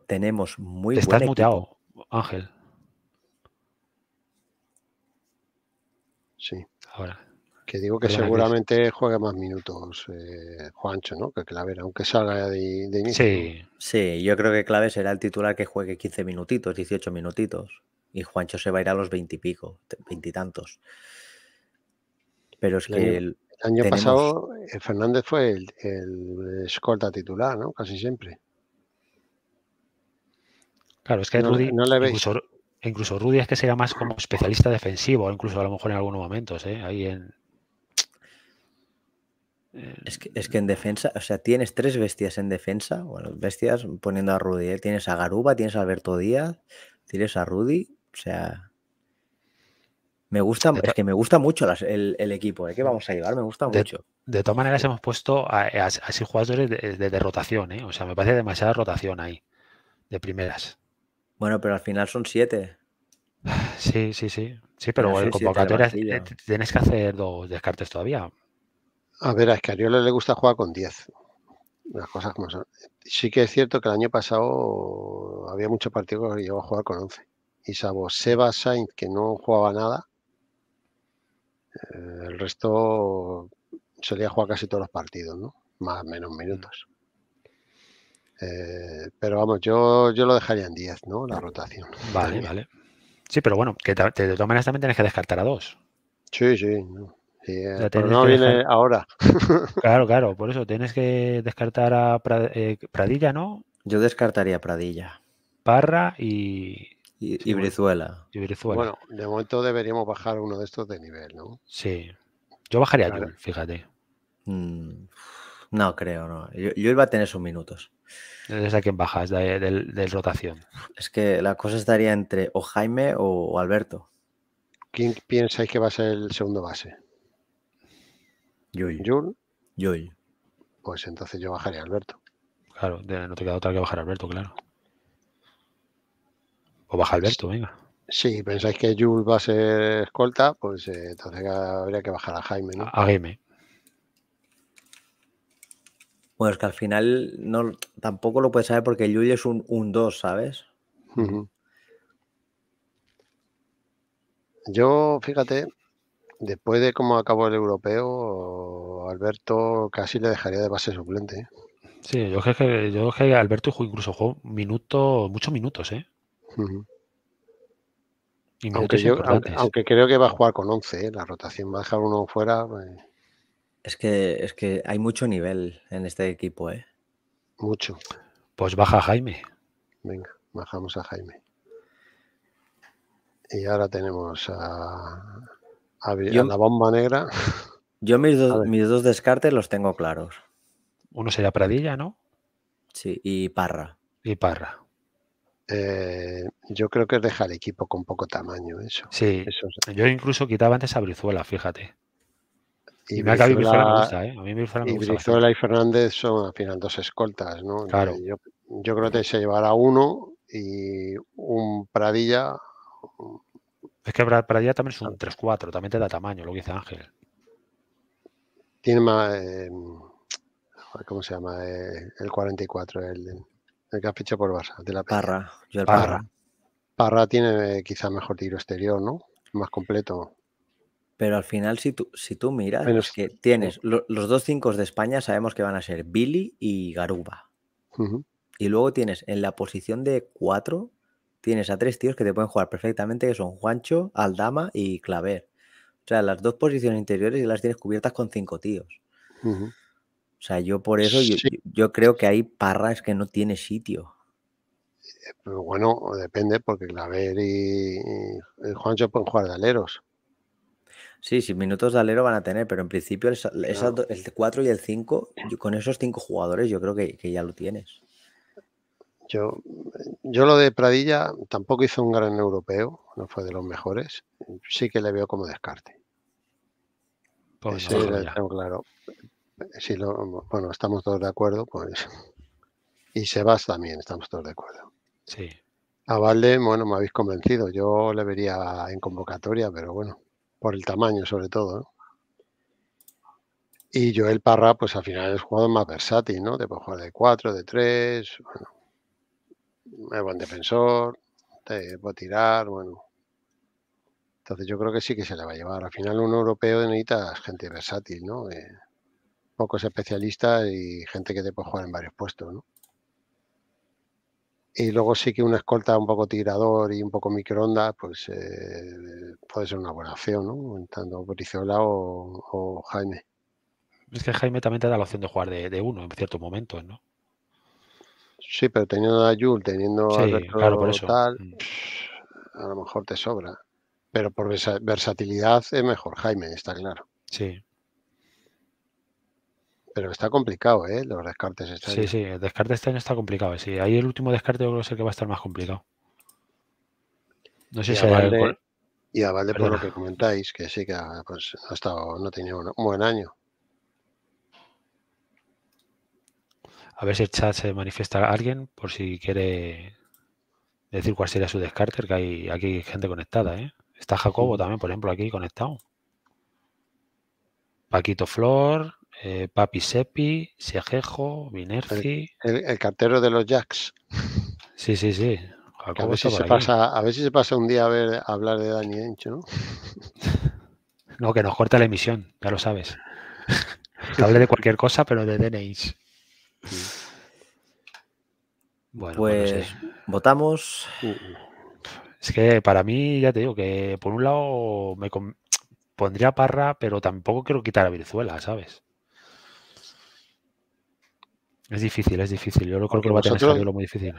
tenemos muy Estás muteado, Ángel. Sí. Ahora. Que digo que seguramente juegue más minutos eh, Juancho, ¿no? Que Clavera, aunque salga de, de inicio. Sí. yo creo que clave será el titular que juegue 15 minutitos, 18 minutitos. Y Juancho se va a ir a los 20 y pico, 20 y tantos. Pero es que el, año pasado eh, Fernández fue el, escolta titular, ¿no? Casi siempre. Claro, es que Incluso, Rudy es que sería más como especialista defensivo, incluso a lo mejor en algunos momentos, ¿eh? Ahí Es que, es que, en defensa, o sea, tienes tres bestias en defensa, bueno, bestias poniendo a Rudy, ¿eh? tienes a Garuba, tienes a Alberto Díaz, tienes a Rudy, o sea, me gusta, es que me gusta mucho el, equipo, ¿eh? que vamos a llevar, me gusta mucho. De todas maneras, hemos puesto a, a, jugadores de, rotación, ¿eh? o sea, me parece demasiada rotación ahí, de primeras. Bueno, pero al final son siete. Sí, sí, sí. Sí, pero eh, tienes que hacer dos descartes todavía. A ver, a Escariola le gusta jugar con diez Las cosas como son. Sí que es cierto que el año pasado había muchos partidos que llegó a jugar con once Y salvo Seba Sainz, que no jugaba nada, eh, el resto solía jugar casi todos los partidos, Más Más menos mm. minutos. Eh, pero vamos, yo, yo lo dejaría en 10, ¿no? La rotación. Vale, vale. Sí, pero bueno, que de todas maneras también tienes que descartar a dos. Sí, sí. No. Eh, no viene ahora. Claro, claro, por eso tienes que descartar a Pradilla, ¿no? Yo descartaría a Pradilla. Parra y y, Brizuela. Bueno, de momento deberíamos bajar uno de estos de nivel, ¿no? Sí. Yo bajaría a Yul, fíjate. Mm, no creo, no. Yo va a tener sus minutos. ¿Desde quién bajas de, de, rotación? Es que la cosa estaría entre o Jaime o, Alberto. ¿Quién piensáis que va a ser el segundo base? Yul. ¿Yul? Yul. Pues entonces yo bajaría a Alberto. Claro, no te queda otra que bajar a Alberto, claro baja Alberto, venga. Si pensáis que Jules va a ser escolta, pues eh, entonces habría que bajar a Jaime, ¿no? A Jaime. Bueno, es que al final no, tampoco lo puedes saber porque Jules es un 2 ¿sabes? Yo, fíjate, después de cómo acabó el europeo, Alberto casi le dejaría de base suplente. ¿eh? Sí, yo creo que, yo creo que Alberto incluso jugó minutos, muchos minutos, ¿eh? Aunque, creo que va a jugar con 11, ¿eh? la rotación va a dejar uno fuera. Pues. Es, que, es que hay mucho nivel en este equipo, ¿eh? Mucho. Pues baja Jaime. Venga, bajamos a Jaime. Y ahora tenemos a, la bomba negra. Yo mis, mis dos descartes los tengo claros. Uno sería Pradilla, ¿no? Sí, y Parra. Y Parra. Eh, yo creo que es dejar equipo con poco tamaño, eso. Sí, yo incluso quitaba antes a Brizuela, fíjate. Y, me Y Brizuela y Fernández son al final dos escoltas, ¿no? Yo, creo que se llevará uno y un Pradilla. Es que Pradilla también es un 3-4, ah. también te da tamaño, lo que dice Ángel. Tiene más. Eh, ¿Cómo se llama? Eh, el 44, el el que ha fichado por Barça, de la Parra, Parra. tiene eh, quizá mejor tiro exterior, ¿no? Más completo. Pero al final, si tú, si tú miras, que tienes los dos cinco de España, sabemos que van a ser Billy y Garuba. Y luego tienes en la posición de cuatro, tienes a tres tíos que te pueden jugar perfectamente, que son Juancho, Aldama y Claver. O sea, las dos posiciones interiores y las tienes cubiertas con cinco tíos. O sea, yo por eso yo, creo que hay parras que no tiene sitio. Eh, pero bueno, depende, porque Claver y, Juancho pueden jugar de aleros. Sí, sin minutos de alero van a tener, pero en principio el, 4 y el 5, con esos 5 jugadores, yo creo que, ya lo tienes. Yo, yo lo de Pradilla tampoco hizo un gran europeo, no fue de los mejores. Sí que le veo como descarte. Pues eso claro si bueno, estamos todos de acuerdo, pues. Y Sebas también, estamos todos de acuerdo. Sí. A Valde, bueno, me habéis convencido. Yo le vería en convocatoria, pero bueno, por el tamaño sobre todo. Y Joel Parra, pues al final es jugador más versátil, ¿no? Te puede jugar de 4, de 3, bueno, es buen defensor, te puede tirar, bueno. Entonces yo creo que sí que se le va a llevar. Al final un europeo necesita gente versátil, ¿no? Eh, pocos especialistas y gente que te puede jugar en varios puestos, Y luego sí que una escolta un poco tirador y un poco microondas, pues eh, puede ser una buena opción, ¿no? Tanto Briciola o, Jaime. Es que Jaime también te da la opción de jugar de, uno en ciertos momentos, ¿no? Sí, pero teniendo a Jul, teniendo a mm. a lo mejor te sobra. Pero por versatilidad es mejor Jaime, está claro. Sí. Pero está complicado, ¿eh? Los descartes este Sí, sí, el descarte este año está complicado. Eh, sí, ahí el último descarte yo creo que va a estar más complicado. No sé si a Y a vale por lo que comentáis, que sí que ha, pues, estado, no ha tenido un, buen año. A ver si el chat se manifiesta a alguien por si quiere decir cuál sería su descarte, que hay aquí gente conectada, ¿eh? Está Jacobo también, por ejemplo, aquí conectado. Paquito Flor, eh, Papi Sepi, Sejejo, Vinerci. El, cantero de los Jacks. Sí, sí, sí. A ver, si se pasa, un día a, ver, hablar de Dani Encho, ¿no? No, que nos corta la emisión, ya lo sabes. Que hable de cualquier cosa, pero de Tenéis. Bueno, pues, pues votamos. Uh, uh. Es que para mí, ya te digo, que por un lado me pondría parra, pero tampoco quiero quitar a Venezuela, ¿sabes? Es difícil, es difícil. Yo lo creo que lo va a tener que muy difícil.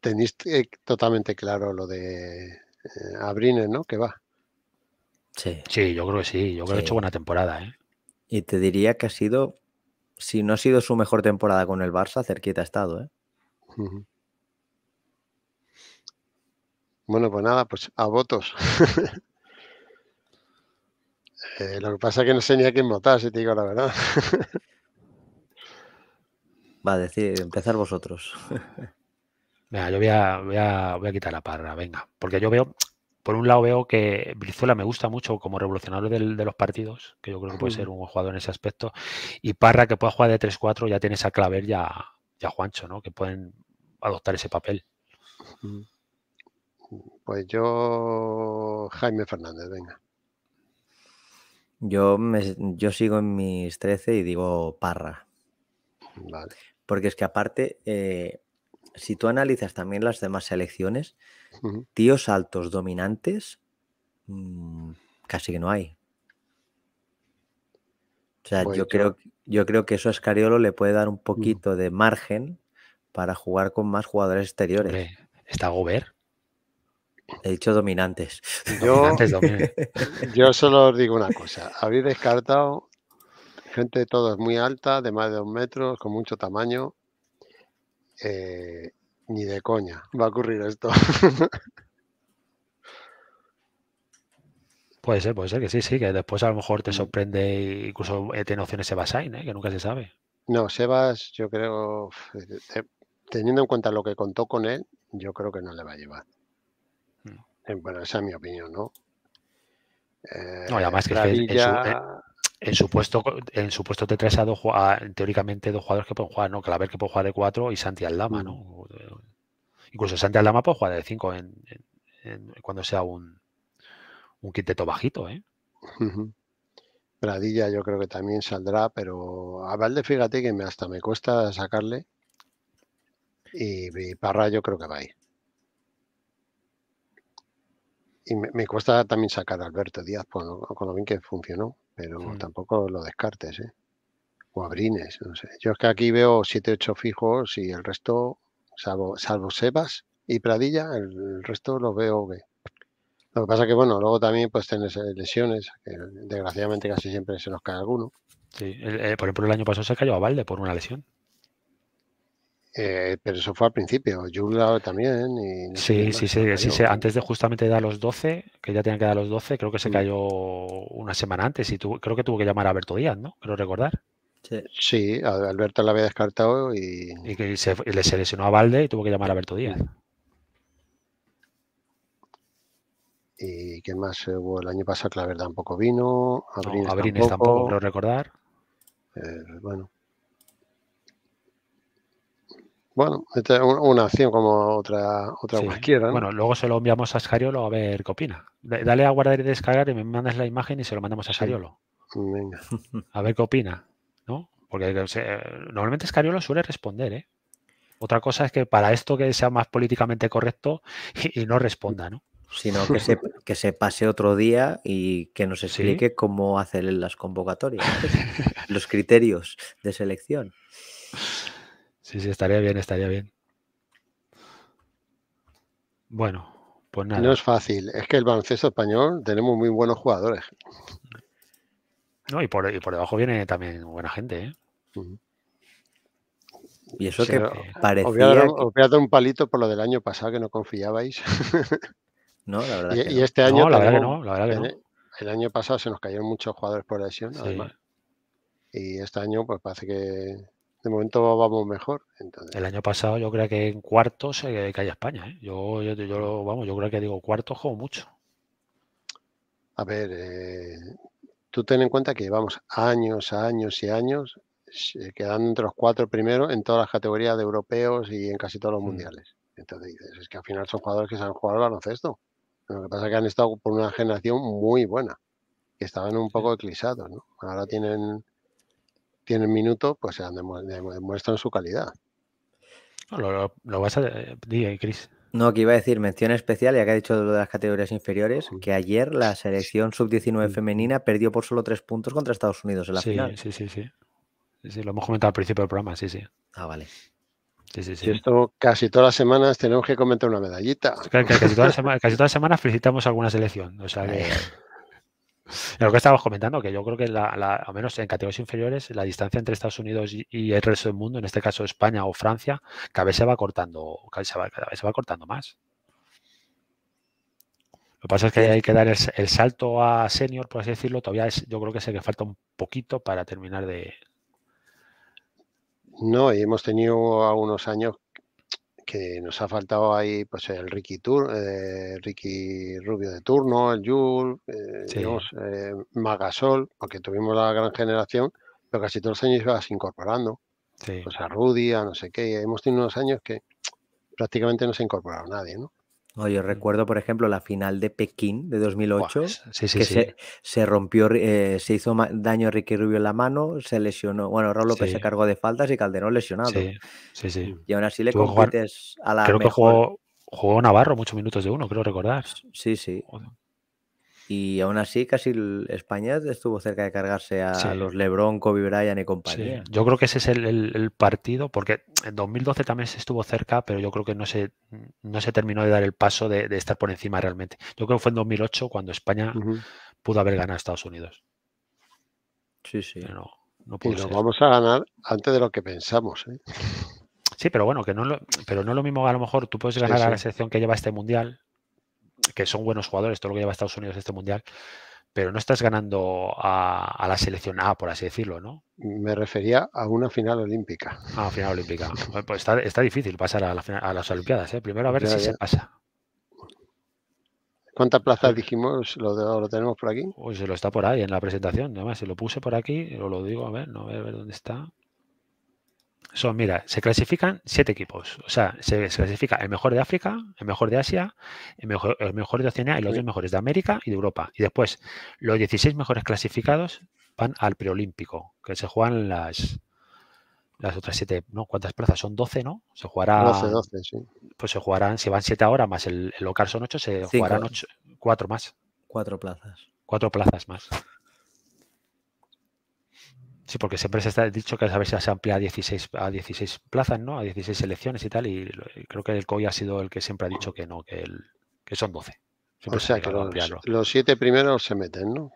Tenéis eh, totalmente claro lo de eh, Abrines, ¿no? Que va. Sí. Sí, yo creo que sí. Yo creo que ha hecho buena temporada. ¿eh? Y te diría que ha sido, si no ha sido su mejor temporada con el Barça, cerquita ha estado. ¿eh? Bueno, pues nada, pues a votos. Eh, lo que pasa es que no sé ni a quién votar, si te digo la verdad. a decir, empezar vosotros. yo voy a, voy a, voy a quitar la parra, venga. Porque yo veo, por un lado veo que Brizuela me gusta mucho como revolucionario de los partidos, que yo creo que puede hmm. ser un buen jugador en ese aspecto. Y Parra, que pueda jugar de 3-4, ya tiene esa Claver ya ya Juancho, ¿no? Que pueden adoptar ese papel. Hmm. Pues yo, Jaime Fernández, venga. Yo, me, yo sigo en mis 13 y digo Parra. Vale. Porque es que aparte, eh, si tú analizas también las demás selecciones, tíos altos dominantes, mm, casi que no hay. O sea, pues yo creo, yo creo que eso a Escariolo le puede dar un poquito de margen para jugar con más jugadores exteriores. ¿Está Gobert? He dicho dominantes. Yo, dominantes. yo solo os digo una cosa. Habéis descartado gente es muy alta, de más de dos metros, con mucho tamaño. Eh, ni de coña va a ocurrir esto. Puede ser, puede ser que sí, sí, que después a lo mejor te mm. sorprende incluso eh, tiene opciones Sebasain, ¿eh? que nunca se sabe. No, Sebas, yo creo, teniendo en cuenta lo que contó con él, yo creo que no le va a llevar. Mm. Bueno, esa es mi opinión, ¿no? no, además que, es en supuesto, en T3 a teóricamente dos jugadores que pueden jugar, ¿no? Claver que puede jugar de cuatro, y Santi Aldama, ¿no? Incluso Santi Aldama puede jugar de cinco, en, cuando sea un, un quinteto bajito, ¿eh? Pradilla yo creo que también saldrá, pero a Valde fíjate que hasta me cuesta sacarle. Y, y, Parra yo creo que va a ir. y me, cuesta también sacar a Alberto Díaz por con lo bien que funcionó, pero tampoco lo descartes, ¿eh? O Abrines, no sé. Yo es que aquí veo 7-8 fijos y el resto, salvo, salvo Sebas y Pradilla, el, resto lo veo Lo que pasa que, bueno, luego también pues tener eh, lesiones, que desgraciadamente casi siempre se nos cae alguno. Sí, eh, por ejemplo, el año pasado se cayó a Valde por una lesión. Eh, pero eso fue al principio, Jules también. sí, sí, sí, antes de justamente dar los 12, que ya tenían que dar los 12, creo que se mm. cayó una semana antes y tu, creo que tuvo que llamar a Alberto Díaz, ¿no? Creo recordar. Sí. Alberto la había descartado y... Y que se, le seleccionó a Valde y tuvo que llamar a Alberto Díaz. Mm. ¿Y qué más hubo el año pasado? la verdad, tampoco vino, Abrines, tampoco, tampoco, creo recordar. Eh, bueno, bueno, este, una acción como otra, otra cualquiera. ¿no? Bueno, luego se lo enviamos a Scariolo a ver qué opina. Dale a guardar y descargar y me mandas la imagen y se lo mandamos a Scariolo. Venga. A ver qué opina, ¿no? Porque eh, normalmente Scariolo suele responder, ¿eh? Otra cosa es que para esto que sea más políticamente correcto y, no responda, ¿no? Sino que se, que se pase otro día y que nos explique cómo hacer las convocatorias, los criterios de selección. Sí, sí, estaría bien, estaría bien. Bueno, pues nada. No es fácil. Es que el baloncesto español tenemos muy buenos jugadores. No, y por, debajo viene también buena gente, ¿eh? Y eso que parecía... Os un palito por lo del año pasado que no confiabais. No, la verdad. y, e, este año... la verdad que no, la verdad El año pasado se nos cayeron muchos jugadores por lesión, además. Y este año, pues parece que este momento vamos mejor. El pues año pasado yo creo que en cuartos que cae España. ¿eh? Yo, yo, yo, vamos, yo creo que digo cuarto juego mucho. A ver, eh, tú ten en cuenta que llevamos años, años y años eh, quedando entre los cuatro primeros en todas las categorías de europeos y en casi todos los mm. mundiales. Entonces es que al final son jugadores que se han jugado al baloncesto. Lo que pasa es que han estado por una generación muy buena, que estaban un poco eclipsados, ¿no? Ahora tienen tienen minuto, pues demuestran su calidad. lo, vas a eh, decir, Cris. No, que iba a decir mención especial, ya que ha dicho lo de las categorías inferiores, que ayer la selección sub-19 femenina perdió por solo tres puntos contra Estados Unidos en la final. Sí, sí, sí, Lo hemos comentado al principio del programa, sí, sí. Ah, vale. Sí, sí, sí. esto casi todas las semanas tenemos que comentar una medallita. Casi, todas las semanas felicitamos alguna selección. O sea que... Lo que estábamos comentando, que yo creo que, al menos en categorías inferiores, la distancia entre Estados Unidos y, el resto del mundo, en este caso España o Francia, cada vez se va cortando, cada vez se va, cortando más. Lo que pasa es que hay que dar el, salto a senior, por así decirlo, todavía yo creo que sé que falta un poquito para terminar de... No, y hemos tenido algunos años que nos ha faltado ahí pues el Ricky, Tur eh, Ricky Rubio de turno, el Jul, eh, eh, Magasol, porque tuvimos la gran generación, pero casi todos los años ibas incorporando. o sea, pues, a Rudy, a no sé qué. Hemos tenido unos años que prácticamente no se ha incorporado nadie, ¿no? Oye, yo recuerdo, por ejemplo, la final de Pekín de 2008, que Se, rompió, eh, se hizo daño a Ricky Rubio en la mano, se lesionó. Bueno, Raúl López se cargó de faltas y Calderón lesionado. Sí, sí, Y aún así le compites a la. Creo que jugó, jugó Navarro muchos minutos de uno, creo recordar. Sí, sí. Y aún así, casi España estuvo cerca de cargarse a los LeBron, Kobe Bryant y compañía. Yo creo que ese es el, partido, porque en 2012 también se estuvo cerca, pero yo creo que no se, no se terminó de dar el paso de, estar por encima realmente. Yo creo que fue en 2008 cuando España pudo haber ganado a Estados Unidos. Sí, sí. no, vamos a ganar antes de lo que pensamos. ¿eh? Sí, pero bueno, que no lo, pero no es lo mismo a lo mejor tú puedes ganar la selección que lleva este mundial que son buenos jugadores, todo lo que lleva Estados Unidos este mundial, pero no estás ganando a, la selección A, por así decirlo, ¿no? Me refería a una final olímpica. A ah, final olímpica. Pues está, difícil pasar a, las Olimpiadas, ¿eh? Primero a ver si se pasa. ¿Cuántas plazas dijimos? ¿Lo, de, ¿Lo, tenemos por aquí? Pues se lo está por ahí en la presentación. Además, si lo puse por aquí, lo, lo digo, a ver, no a ver dónde está son, mira, se clasifican siete equipos. O sea, se, clasifica el mejor de África, el mejor de Asia, el mejor, el mejor de Oceanía y los dos mejores de América y de Europa. Y después, los 16 mejores clasificados van al preolímpico, que se juegan las, las otras siete, ¿no? ¿Cuántas plazas? Son 12, ¿no? Se jugará. 12, 12, sí. Pues se jugarán, si van siete ahora más el, local son ocho, se jugarán ocho, cuatro más. Cuatro plazas. Cuatro plazas más. Sí, porque siempre se ha dicho que a ver se amplía a 16, a 16 plazas, ¿no? A 16 selecciones y tal. Y creo que el COI ha sido el que siempre ha dicho que no, que, son 12. o sea que los, los, siete primeros se meten, ¿no?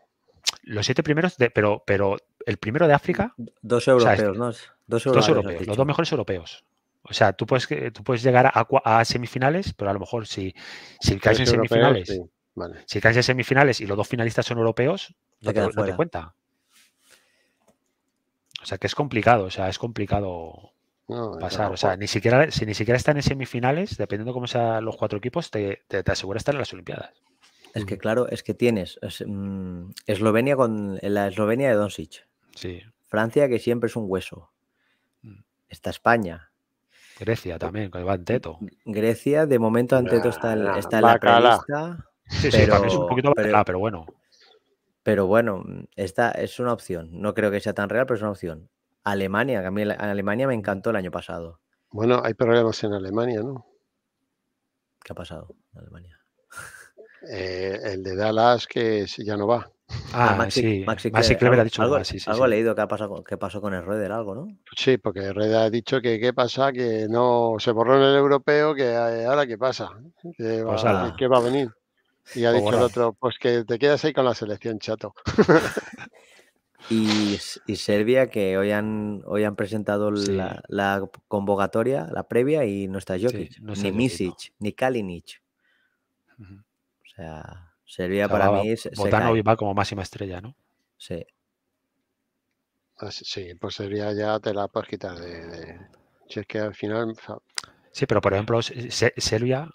Los siete primeros, pero, pero el primero de África. Dos europeos, ¿no? Dos europeos. Dos europeos los dos mejores europeos. O sea, tú puedes, tú puedes llegar a, semifinales, pero a lo mejor si, si caes en semifinales. Si caes en semifinales y los dos finalistas son europeos, no te, no te cuenta. O sea, que es complicado, o sea, es complicado pasar. o sea, ni siquiera, si ni siquiera están en semifinales, dependiendo cómo sean los cuatro equipos, te, te, asegura estar en las Olimpiadas. Es que claro, es que tienes mm, Eslovenia con la Eslovenia de Doncic. Sí. Francia, que siempre es un hueso. Mm. Está España. Grecia también, con en Grecia, de momento Anteto está, ah, está en la prevista. Sí, sí, pero, es un poquito pero bueno. Pero bueno, mm, esta es una opción. No creo que sea tan real, pero es una opción. Alemania, que a mí Alemania me encantó el año pasado. Bueno, hay problemas en Alemania, ¿no? ¿Qué ha pasado en Alemania? Eh, el de Dallas que ya no va. Ah, Maxi, sí. Maxi, Maxi ha dicho algo. algo leído que, ha pasado, pasó con el Reder, algo, ¿no? Sí, porque el ha dicho que qué pasa, que no se borró en el europeo, que eh, ahora qué pasa, que pues va a venir. Y ha dicho el otro, pues que te quedas ahí con la selección, chato. y, Serbia, que hoy han, hoy han presentado la, convocatoria, la previa, y no está Jokic, ni Misic, ni Kalinic. O sea, Serbia para mí es. Botanovic va como máxima estrella, ¿no? Sí. Ah, sí, pues Serbia ya te la puedes quitar de, es que al final. Sí, pero por ejemplo, Serbia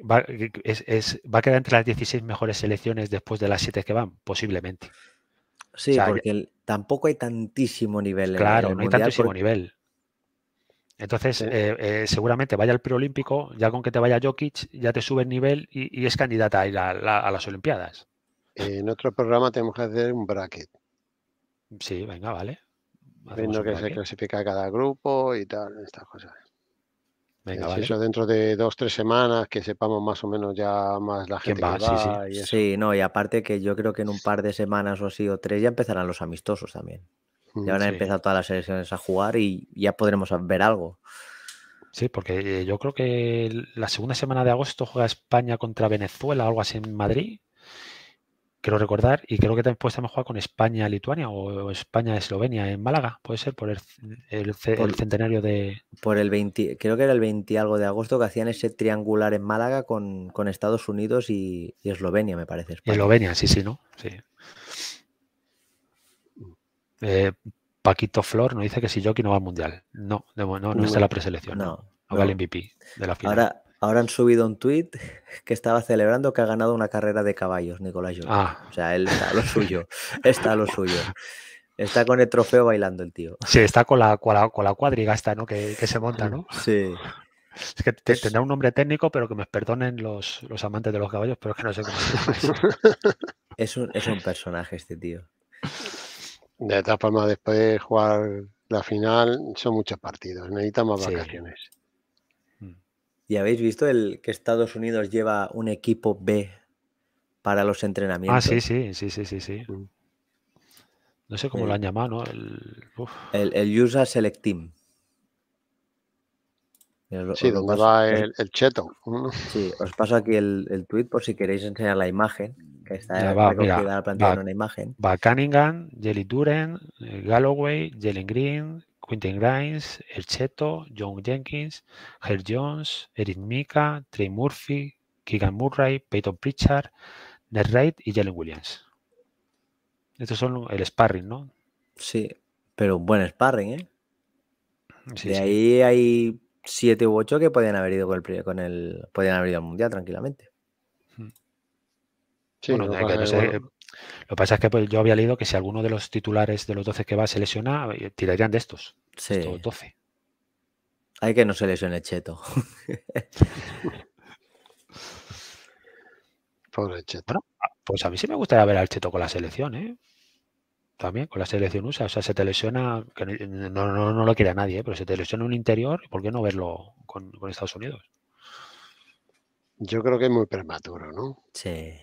va, va a quedar entre las 16 mejores selecciones después de las 7 que van, posiblemente. Sí, porque tampoco hay tantísimo nivel. Claro, no hay tantísimo nivel. Entonces, eh, eh, seguramente vaya al preolímpico, ya con que te vaya Jokic, ya te sube el nivel y, es candidata a ir a, las Olimpiadas. En otro programa tenemos que hacer un bracket. Sí, venga, vale. Viendo que se clasifica cada grupo y tal, estas cosas. Eso dentro de dos, tres semanas, que sepamos más o menos ya más la gente. sí, no, y aparte que yo creo que en un par de semanas o así o tres ya empezarán los amistosos también. Ya mm, van a empezar todas las selecciones a jugar y ya podremos ver algo. Sí, porque eh, yo creo que la segunda semana de agosto juega España contra Venezuela, algo así en Madrid quiero recordar, y creo que después puesto mejor con España-Lituania o España-Eslovenia en Málaga, puede ser por el, centenario de... Por el 20, creo que era el 20 algo de agosto que hacían ese triangular en Málaga con, Estados Unidos y, Eslovenia, me parece. Eslovenia, sí, sí, ¿no? Eh, Paquito Flor nos dice que si Jockey no va al Mundial. No, no, no, está la preselección. No, va al MVP de la final. Ahora han subido un tuit que estaba celebrando que ha ganado una carrera de caballos, Nicolás ah. O sea, él está a lo suyo. Está a lo suyo. Está con el trofeo bailando el tío. Sí, está con la, cuadriga la, ¿no? Que, se monta, ¿no? Sí. Es que tendrá un nombre técnico, pero que me perdonen los, amantes de los caballos, pero es que no sé cómo se llama Es un, personaje este tío. De todas formas, después de jugar la final, son muchos partidos. Necesitamos vacaciones. ¿Y habéis visto el que Estados Unidos lleva un equipo B para los entrenamientos? Ah, sí, sí, sí, sí, sí, mm. No sé cómo lo han llamado, ¿no? El, el, el User Select Team. sí, donde va el, el, cheto. Sí, os paso aquí el, el tweet por si queréis enseñar la imagen, que está va, una imagen. Va Cunningham, Jelly Duren, eh, Galloway, Jelen Green, Quentin Grimes, El Cheto, John Jenkins, Herb Jones, Eric Mika, Trey Murphy, Keegan Murray, Peyton Pritchard, Ned Wright y Jalen Williams. Estos son el sparring, ¿no? Sí, pero un buen sparring, ¿eh? de ahí hay siete u ocho que podían haber ido con el, con el haber ido al mundial tranquilamente. Sí, bueno, no, sé, lo que pasa es que pues, yo había leído que si alguno de los titulares de los 12 que va se lesiona, eh, tirarían de estos. Sí. 12. Hay que no se lesione Cheto. Cheto. pues a mí sí me gustaría ver al Cheto con la selección, ¿eh? También con la selección USA. O sea, se te lesiona, no, no, no lo quiere a nadie, ¿eh? pero se te lesiona un interior, ¿por qué no verlo con, con Estados Unidos? Yo creo que es muy prematuro, ¿no? Sí.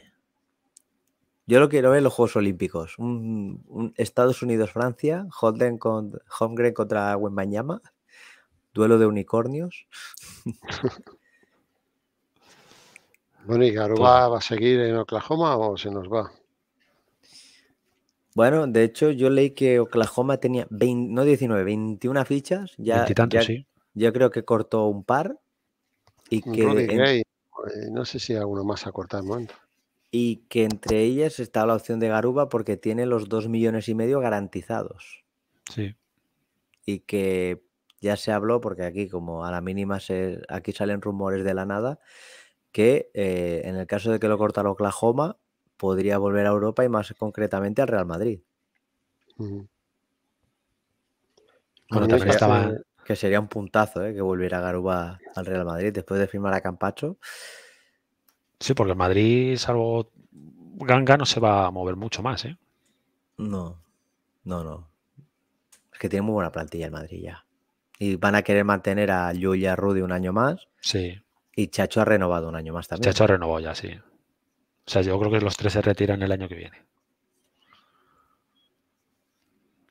Yo lo quiero ver en los Juegos Olímpicos. Estados Unidos-Francia, Holden con, Holmgren contra Wembañama, duelo de unicornios. bueno, ¿y pues va a seguir en Oklahoma o se nos va? Bueno, de hecho, yo leí que Oklahoma tenía 20, no 19, 21 fichas. Ya, Yo creo que cortó un par. Y eh, no sé si alguno más ha cortado el momento y que entre ellas está la opción de Garuba porque tiene los dos millones y medio garantizados. Sí. Y que ya se habló, porque aquí como a la mínima se, aquí salen rumores de la nada, que eh, en el caso de que lo cortara Oklahoma, podría volver a Europa y más concretamente al Real Madrid. estaba... Que sería un puntazo eh, que volviera Garuba al Real Madrid después de firmar a Campacho. Sí, porque el Madrid, salvo Ganga, no se va a mover mucho más, ¿eh? No, no, no. Es que tiene muy buena plantilla el Madrid ya. Y van a querer mantener a Julia, Rudy un año más. Sí. Y Chacho ha renovado un año más también. Chacho ha renovado ya, sí. O sea, yo creo que los tres se retiran el año que viene.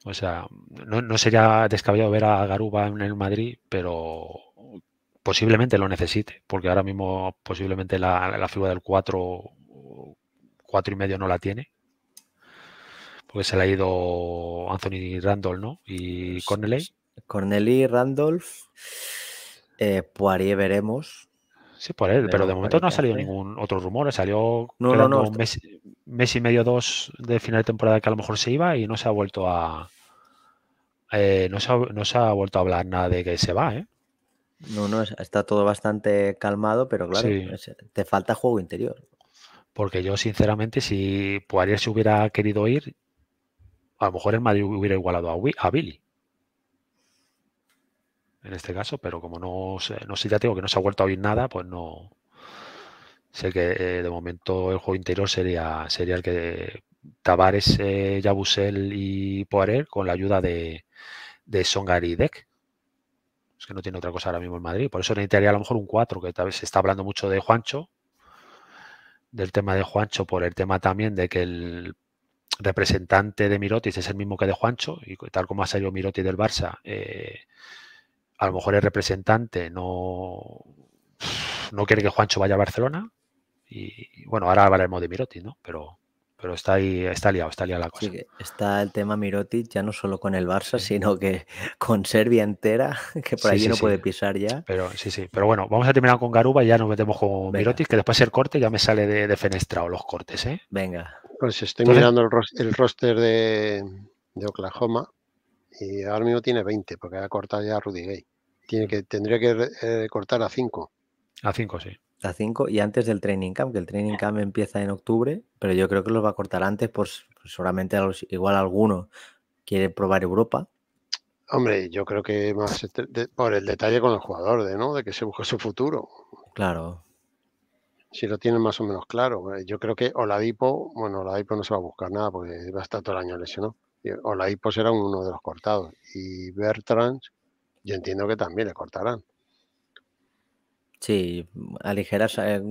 O sea, no, no sería descabellado ver a Garuba en el Madrid, pero posiblemente lo necesite, porque ahora mismo posiblemente la, figura del 4, 4 y medio no la tiene, porque se le ha ido Anthony Randolph, ¿no? Y pues Corneli. y Randolph, eh, Poirier veremos. Sí, por él, pero, de momento no ha salido ningún otro rumor. Salió un mes, y medio, dos de final de temporada que a lo mejor se iba y no se ha vuelto a. Eh, no, se ha, vuelto a hablar nada de que se va, ¿eh? No, no, está todo bastante calmado, pero claro, te falta juego interior. Porque yo, sinceramente, si Poirier se hubiera querido ir, a lo mejor el Madrid hubiera igualado a, Billy. En este caso, pero como no no sé, ya tengo que no se ha vuelto a oír nada, pues no. Sé que eh, de momento el juego interior sería, sería el que Tavares, eh, Yabusel y Poirier con la ayuda de, de Songar y Deck es que no tiene otra cosa ahora mismo en Madrid. Por eso necesitaría a lo mejor un 4, que tal vez se está hablando mucho de Juancho, del tema de Juancho, por el tema también de que el representante de Mirotis es el mismo que de Juancho, y tal como ha salido Miroti del Barça, eh, a lo mejor el representante no, no quiere que Juancho vaya a Barcelona. Y, bueno, ahora hablaremos de Miroti, ¿no? Pero pero está ahí, está liado, está liada la cosa. Sí, está el tema Mirotic ya no solo con el Barça, sino que con Serbia entera, que por ahí no puede pisar ya. Pero sí, sí, pero bueno, vamos a terminar con Garuba y ya nos metemos con Mirotic, que después el corte ya me sale de, fenestrado los cortes, ¿eh? Venga. Pues estoy mirando el, roster de, Oklahoma y ahora mismo tiene 20, porque ha cortado ya a Rudy Gay. Tiene que, tendría que eh, cortar a 5. A 5, sí. 5 y antes del training camp, que el training camp empieza en octubre, pero yo creo que los va a cortar antes, pues seguramente igual alguno quiere probar Europa. Hombre, yo creo que más este, por el detalle con el jugador, de, ¿no? De que se busca su futuro. Claro. Si lo tienen más o menos claro. Yo creo que Oladipo, bueno, Oladipo no se va a buscar nada porque va a estar todo el año lesionado. Oladipo será uno de los cortados. Y Bertrand, yo entiendo que también le cortarán. Sí, aligeras eh,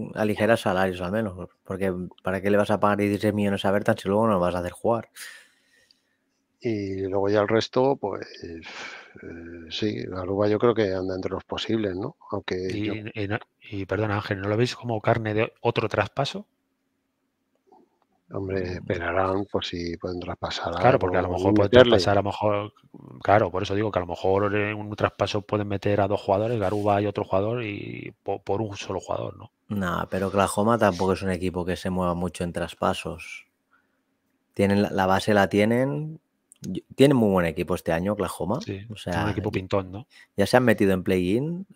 salarios al menos, porque ¿para qué le vas a pagar 16 millones a Bertan si luego no lo vas a hacer jugar? Y luego ya el resto, pues eh, sí, la Luba yo creo que anda entre los posibles, ¿no? Aunque y, y, perdona Ángel, ¿no lo veis como carne de otro traspaso? Hombre, esperarán por si pueden traspasar. Claro, porque a lo mejor pueden traspasar, a lo mejor, claro, por eso digo que a lo mejor eh, un traspaso pueden meter a dos jugadores, Garuba y otro jugador, y por, un solo jugador, ¿no? nada pero Oklahoma tampoco es un equipo que se mueva mucho en traspasos. Tienen, la base la tienen. Tienen muy buen equipo este año, Oklahoma. o un equipo pintón, ¿no? Ya se han metido en play-in.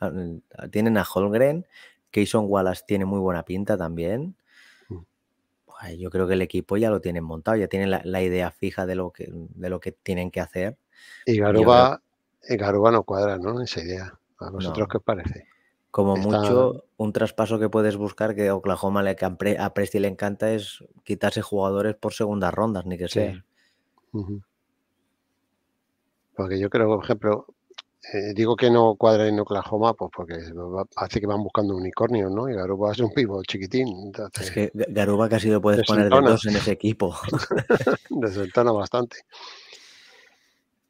Tienen a Holgren. Keyson Wallace tiene muy buena pinta también yo creo que el equipo ya lo tienen montado, ya tienen la, idea fija de lo, que, de lo que tienen que hacer. Y Garuba, no cuadra, ¿no? Esa idea. ¿A vosotros qué os parece? Como mucho, un traspaso que puedes buscar que Oklahoma le, a Presti le encanta es quitarse jugadores por segundas rondas, ni que sea. Porque yo creo, por ejemplo, eh, digo que no cuadra en Oklahoma, pues porque hace que van buscando unicornio, ¿no? Y Garuba es un pivo chiquitín. es que Garuba casi lo puedes poner de dos en ese equipo. desentona bastante.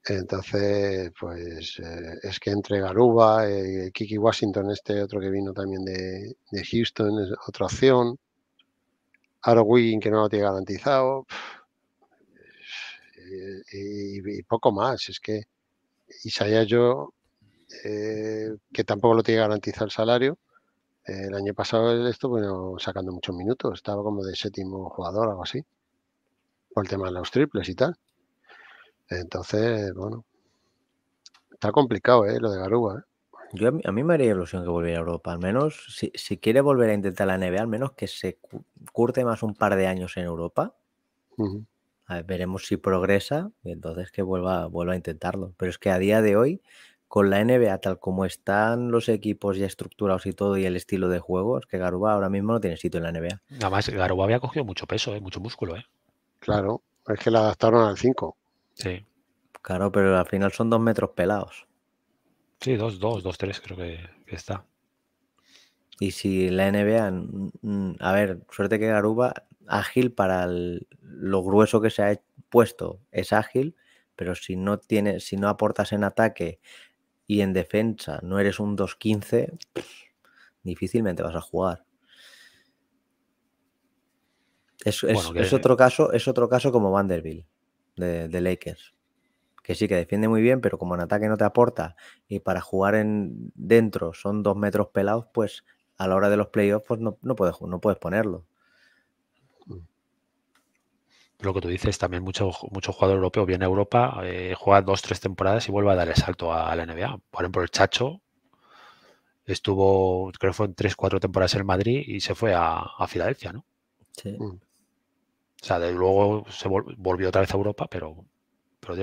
Entonces, pues eh, es que entre Garuba, eh, Kiki Washington, este otro que vino también de, Houston, es otra opción. Aro que no lo tiene garantizado. y poco más, es que Isaías yo, eh, que tampoco lo tiene garantizado el salario, eh, el año pasado esto, bueno, sacando muchos minutos, estaba como de séptimo jugador, algo así, por el tema de los triples y tal. Entonces, bueno, está complicado ¿eh? lo de Garúa, eh. Yo, a mí me haría ilusión que volviera a Europa, al menos si, quiere volver a intentar la NBA, al menos que se curte más un par de años en Europa. A Ver, veremos si progresa y entonces que vuelva, vuelva a intentarlo. Pero es que a día de hoy, con la NBA tal como están los equipos ya estructurados y todo y el estilo de juego, es que Garuba ahora mismo no tiene sitio en la NBA. Nada más, Garuba había cogido mucho peso, ¿eh? mucho músculo. ¿eh? Claro, es que la adaptaron al 5. Sí. Claro, pero al final son dos metros pelados. Sí, dos, dos, dos, tres creo que, que está. Y si la NBA, a ver, suerte que Garuba ágil para lo grueso que se ha puesto, es ágil, pero si no, si no aportas en ataque y en defensa no eres un 2-15, difícilmente vas a jugar. Es, otro caso, es otro caso como Vanderbilt de, Lakers. Que sí, que defiende muy bien, pero como en ataque no te aporta y para jugar en dentro son dos metros pelados, pues a la hora de los playoffs pues no, puedes, no puedes ponerlo lo que tú dices, también muchos mucho jugador europeo viene a Europa, eh, juega dos, tres temporadas y vuelve a dar el salto a, la NBA. Por ejemplo, el Chacho estuvo, creo que en tres, cuatro temporadas en Madrid y se fue a, a Filadelfia, ¿no? Sí. Mm. O sea, luego se volvió otra vez a Europa, pero, pero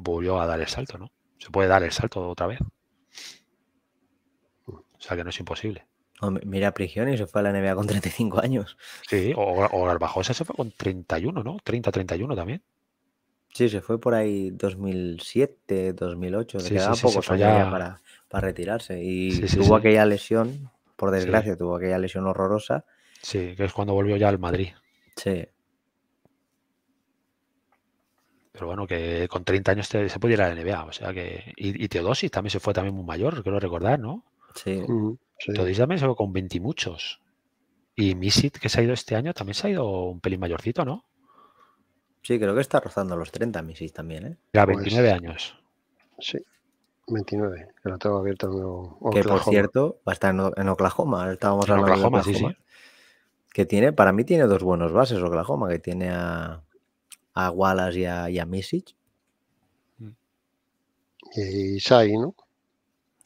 volvió a dar el salto, ¿no? Se puede dar el salto otra vez. Mm. O sea, que no es imposible. Mira Prigioni se fue a la NBA con 35 años. Sí, o, o se fue con 31, ¿no? 30, 31 también. Sí, se fue por ahí 2007, 2008. Se sí, quedaba sí, poco sí, para, para, retirarse. Y tuvo aquella lesión, por desgracia, tuvo aquella lesión horrorosa. Sí, que es cuando volvió ya al Madrid. Sí. Pero bueno, que con 30 años se puede ir a la NBA. O sea que. Y, Teodosis también se fue también muy mayor, quiero recordar, ¿no? Sí. Sí. Todis también se con 20 y muchos. Y Misit, que se ha ido este año, también se ha ido un pelín mayorcito, ¿no? Sí, creo que está rozando los 30 Misit también, ¿eh? Ya, 29 pues años. Sí, 29, que lo tengo abierto en Oklahoma. Que por cierto, va a estar en Oklahoma. Estábamos hablando Oklahoma, de Oklahoma. Sí, sí. Que tiene, para mí tiene dos buenos bases Oklahoma, que tiene a, a Wallace y a, y Y Sai, ¿no?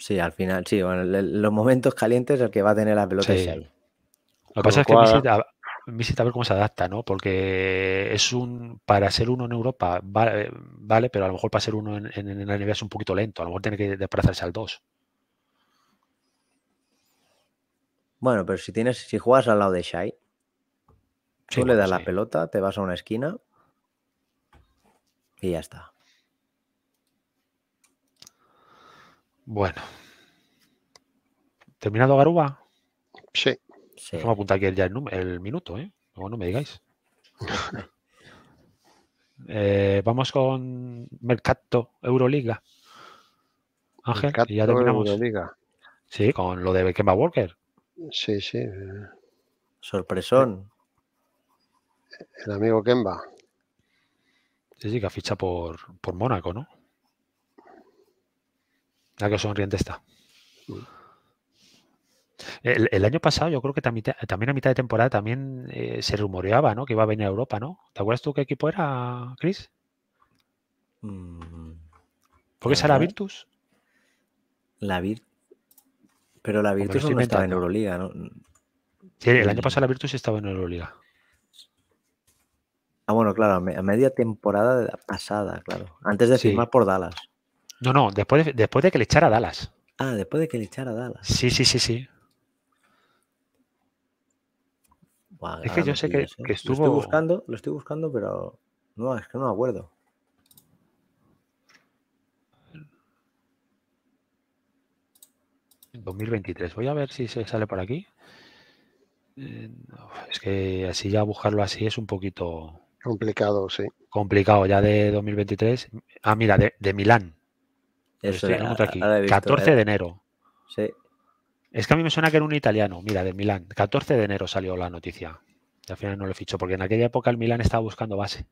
Sí, al final, sí, en los momentos calientes el que va a tener la pelota es Lo que pasa es que a ver cómo se adapta, ¿no? Porque es un. Para ser uno en Europa eh, vale, pero a lo mejor para ser uno en, la NBA es un poquito lento. A lo mejor tiene que desplazarse al 2. Bueno, pero si tienes, si juegas al lado de Shai, tú le das la pelota, te vas a una esquina y ya está. Bueno. ¿Terminado Garuba? Sí. Vamos a apuntar aquí ya el, minuto, ¿eh? No, no me digáis. Eh, vamos con Mercato Euroliga. Ángel, ya terminamos. Euroliga. Sí, con lo de Kemba Walker. Sí, sí. Sorpresón. El amigo Kemba. Sí, sí, que ficha por, por Mónaco, ¿no? La que sonriente está. Mm. El, año pasado, yo creo que también a mitad de temporada también eh, se rumoreaba, ¿no? Que iba a venir a Europa, ¿no? ¿Te acuerdas tú qué equipo era, Chris? Mm. ¿Por qué será Virtus? La Virtus. Pero la Virtus no estaba en Euroliga, ¿no? Sí, el año mm. pasado la Virtus estaba en Euroliga. Ah, bueno, claro, a media temporada pasada, claro. Antes de firmar por Dallas. No, no, después de, después de que le echara a Dallas. Ah, después de que le echara a Dallas. Sí, sí, sí, sí. es que yo sé que, estuvo. ¿eh? Lo estoy buscando, lo estoy buscando, pero no, es que no me acuerdo. 2023. Voy a ver si se sale por aquí. Eh, es que así ya buscarlo así es un poquito. Complicado, sí. Complicado, ya de 2023. Ah, mira, de Milán. 14 eh. de enero. Sí. Es que a mí me suena que era un italiano, mira, de Milán. 14 de enero salió la noticia. al final no lo fichó, porque en aquella época el Milán estaba buscando base.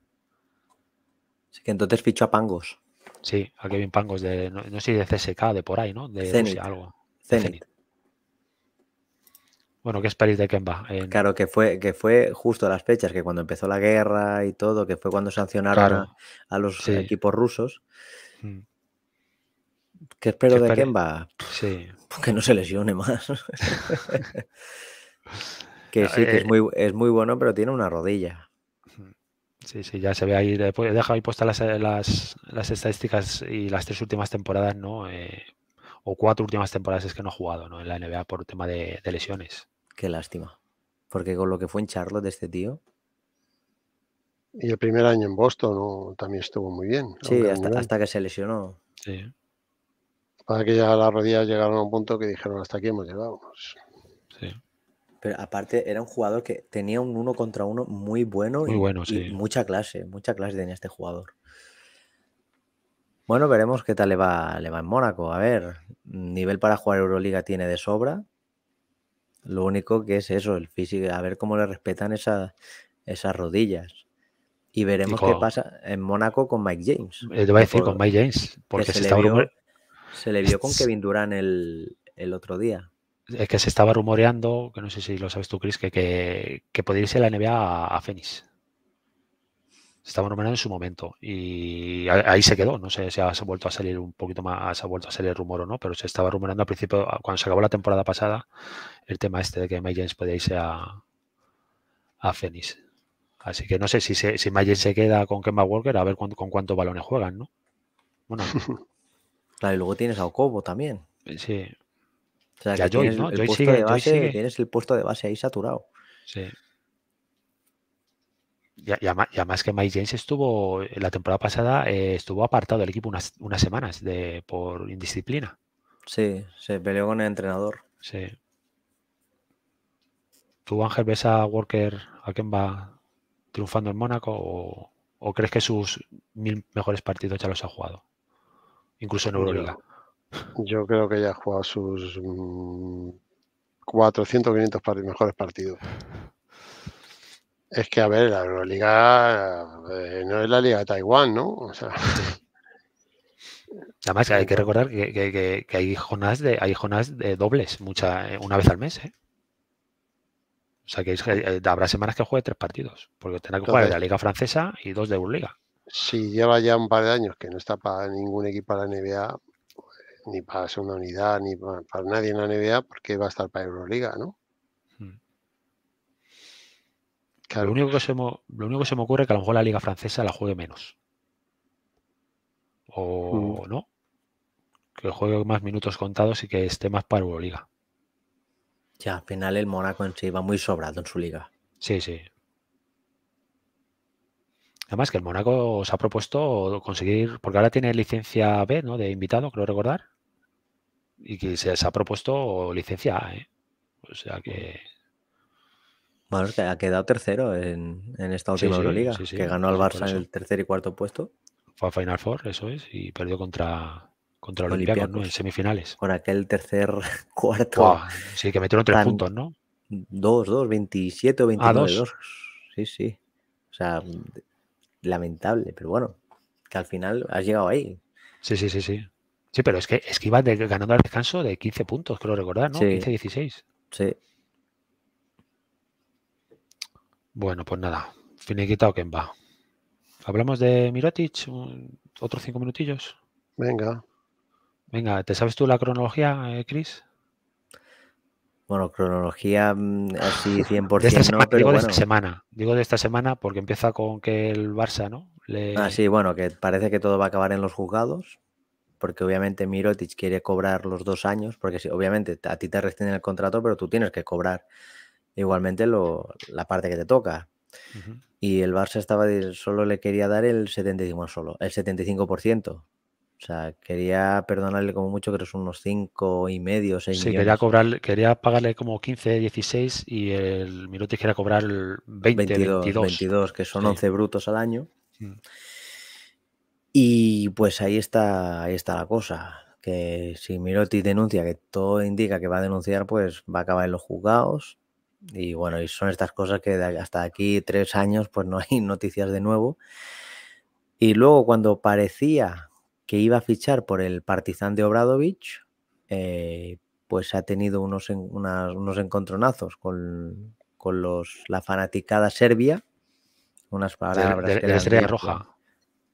Así que entonces fichó a Pangos. Sí, a Kevin Pangos, de, no, sé, de CSK, de por ahí, ¿no? De algo. Zenit. Bueno, ¿qué de Kemba? va Claro, que fue, que fue justo a las fechas, que cuando empezó la guerra y todo, que fue cuando sancionaron a, los equipos rusos. Mm. ¿Qué espero de Kemba? Que no se lesione más. que sí, que eh, es, muy, bueno, pero tiene una rodilla. Sí, sí, ya se ve ahí. Deja dejado ahí puestas las, estadísticas y las tres últimas temporadas, ¿no? Eh, o cuatro últimas temporadas es que no ha jugado, ¿no? En la NBA por tema de, lesiones. Qué lástima. Porque con lo que fue en Charlotte este tío. Y el primer año en Boston también estuvo muy bien. Sí, hasta, hasta, que se lesionó. Sí. Para que ya las rodillas llegaron a un punto que dijeron hasta aquí hemos llegado. Pero aparte era un jugador que tenía un uno contra uno muy bueno, muy bueno y, mucha clase, mucha clase tenía este jugador. Bueno, veremos qué tal le va, le va en Mónaco. A ver, nivel para jugar Euroliga tiene de sobra. Lo único que es eso, el físico, a ver cómo le respetan esas rodillas. Y veremos qué pasa en Mónaco con Mike James. Te voy a decir con Mike James, porque se, está se le vio con Kevin Durán el, el otro día. Es que se estaba rumoreando, que no sé si lo sabes tú, Chris, que, que, podía irse la NBA a, Phoenix. Se estaba rumoreando en su momento y ahí se quedó. No sé si ha vuelto a salir un poquito más, ha vuelto a salir el rumor o no, pero se estaba rumoreando al principio, cuando se acabó la temporada pasada, el tema este de que Mike James podía irse a, a Así que no sé si, si se queda con Kemba Walker, a ver con cuántos balones juegan, ¿no? Bueno, Claro, y luego tienes a Okobo también. Sí. O sea, que tienes el puesto de base, tienes el puesto de base ahí saturado. Sí. Y, además que Mike James estuvo, la temporada pasada, eh, estuvo apartado del equipo unas, semanas de, por indisciplina. Sí, se peleó con el entrenador. Sí. ¿Tú, Ángel, ves a Walker, a quien va triunfando en Mónaco o crees que sus mil mejores partidos ya los ha jugado? incluso en Euroliga. Yo creo que ya ha jugado sus 400 mm, 500 mejores partidos. Es que, a ver, la Euroliga eh, no es la Liga de Taiwán, ¿no? Además, hay que recordar que, hay jornadas de de dobles mucha, eh, una vez al mes. ¿eh? O sea, que habrá semanas que juegue tres partidos, porque tendrá que jugar de la Liga Francesa y dos de Euroliga si lleva ya un par de años que no está para ningún equipo de la NBA, ni para segunda unidad, ni para, nadie en la NBA, ¿por qué va a estar para Euroliga, ¿no? Hmm. Lo, único que se me, lo único que se me ocurre es que a lo mejor la liga francesa la juegue menos. O mm. no. Que juegue más minutos contados y que esté más para Euroliga. Ya, al final el Mónaco en sí va muy sobrado en su liga. Sí, sí. Además que el Mónaco se ha propuesto conseguir, porque ahora tiene licencia B, ¿no? De invitado, creo recordar. Y que se ha propuesto licencia A, ¿eh? O sea que... Bueno, que ha quedado tercero en, en esta última Euroliga, que ganó al Barça en el tercer y cuarto puesto. Fue a Final Four, eso es, y perdió contra, contra Olympiacos, En semifinales. Con aquel tercer cuarto. sí, que metieron tres puntos, ¿no? Dos, dos, 27 o 29. Sí, sí. O sea, lamentable, pero bueno, que al final has llegado ahí. Sí, sí, sí, sí. Sí, pero es que, es que iba ganando al descanso de 15 puntos, creo recordar, ¿no? 15-16. Sí. Bueno, pues nada, finiquitado quien va. ¿Hablamos de Mirotic? ¿Otros cinco minutillos? Venga. Venga, ¿te sabes tú la cronología, eh, Chris? Bueno, cronología mm, así 100%. digo de esta semana, porque empieza con que el Barça, ¿no? Ah, sí, bueno, que parece que todo va a acabar en los juzgados, porque obviamente Mirotic quiere cobrar los dos años, porque obviamente a ti te restringen el contrato, pero tú tienes que cobrar igualmente lo, la parte que te toca. Y el Barça estaba solo le quería dar el 75 solo, el 75%. O sea, quería perdonarle como mucho, que son unos 5 y medio, 6 quería, quería pagarle como 15, 16 y el Miroti quería cobrar 20, 22, que son 11 brutos al año. Mm. Y pues ahí está, ahí la cosa. Que si Miroti denuncia, que todo indica que va a denunciar, pues va a acabar en los juzgados. Y bueno, y son estas cosas que hasta aquí tres años, pues no hay noticias de nuevo. Y luego cuando parecía que iba a fichar por el Partizan de Obradovic, eh, pues ha tenido unos, unos encontronazos con, los, la fanaticada serbia, unas palabras de, la Estrella Roja.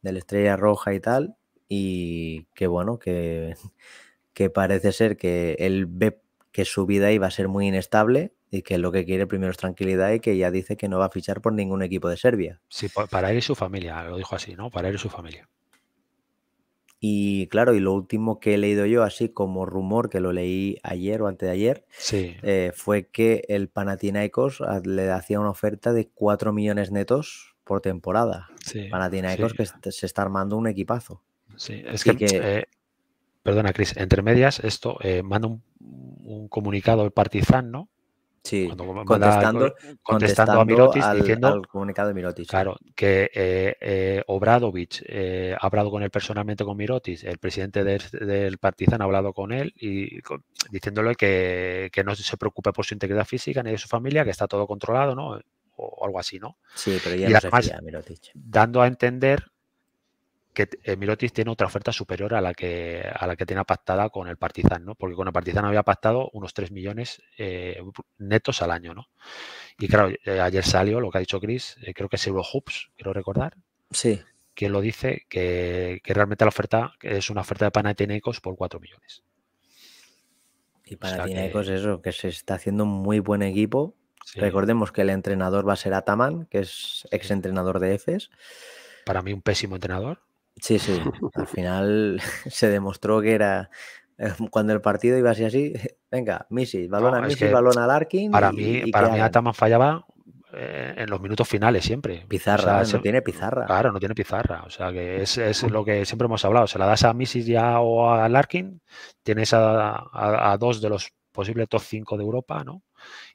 De la Estrella Roja y tal, y que bueno, que, que parece ser que él ve que su vida iba a ser muy inestable y que lo que quiere primero es tranquilidad y que ya dice que no va a fichar por ningún equipo de Serbia. Sí, para él y su familia, lo dijo así, ¿no? Para él y su familia. Y claro, y lo último que he leído yo, así como rumor que lo leí ayer o antes de ayer, eh, fue que el Panathinaikos ah, le hacía una oferta de 4 millones netos por temporada. Panathinaikos que se está armando un equipazo. Sí, es que, eh, perdona, Cris, entre medias, esto eh, manda un, comunicado el Partizan, ¿no? Sí, contestando, contestando, a Mirotis diciendo, el comunicado de Claro, que eh, eh Obradovich eh, ha hablado con él personalmente con Mirotis, el presidente mm. del, Partizan ha hablado con él y diciéndole que, que, no se preocupe por su integridad física ni de su familia, que está todo controlado, ¿no? O, algo así, ¿no? Sí, pero ya no dando a entender que eh, Mirotic tiene otra oferta superior a la que a la que tenía pactada con el Partizan, ¿no? Porque con el Partizan había pactado unos 3 millones eh, netos al año, ¿no? Y claro, eh, ayer salió lo que ha dicho Chris, creo que es Eurohoops, quiero recordar. Sí. Quien lo dice que, realmente la oferta es una oferta de Panathinaikos por 4 millones. Y Panathinaikos que... eso, que se está haciendo un muy buen equipo. Recordemos que el entrenador va a ser Ataman, que es exentrenador de EFES. Para mí un pésimo entrenador. Sí, sí. Al final se demostró que era eh, cuando el partido iba así así, venga, Missis, balón a Missis, balón a Larkin. Para mí, para mí Ataman fallaba eh, en los minutos finales siempre. Pizarra, Se tiene pizarra. Claro, no tiene pizarra. O sea que es, lo que siempre hemos hablado. Se la das a Missis ya o a Larkin, tienes a, dos de los posibles top 5 de Europa, ¿no?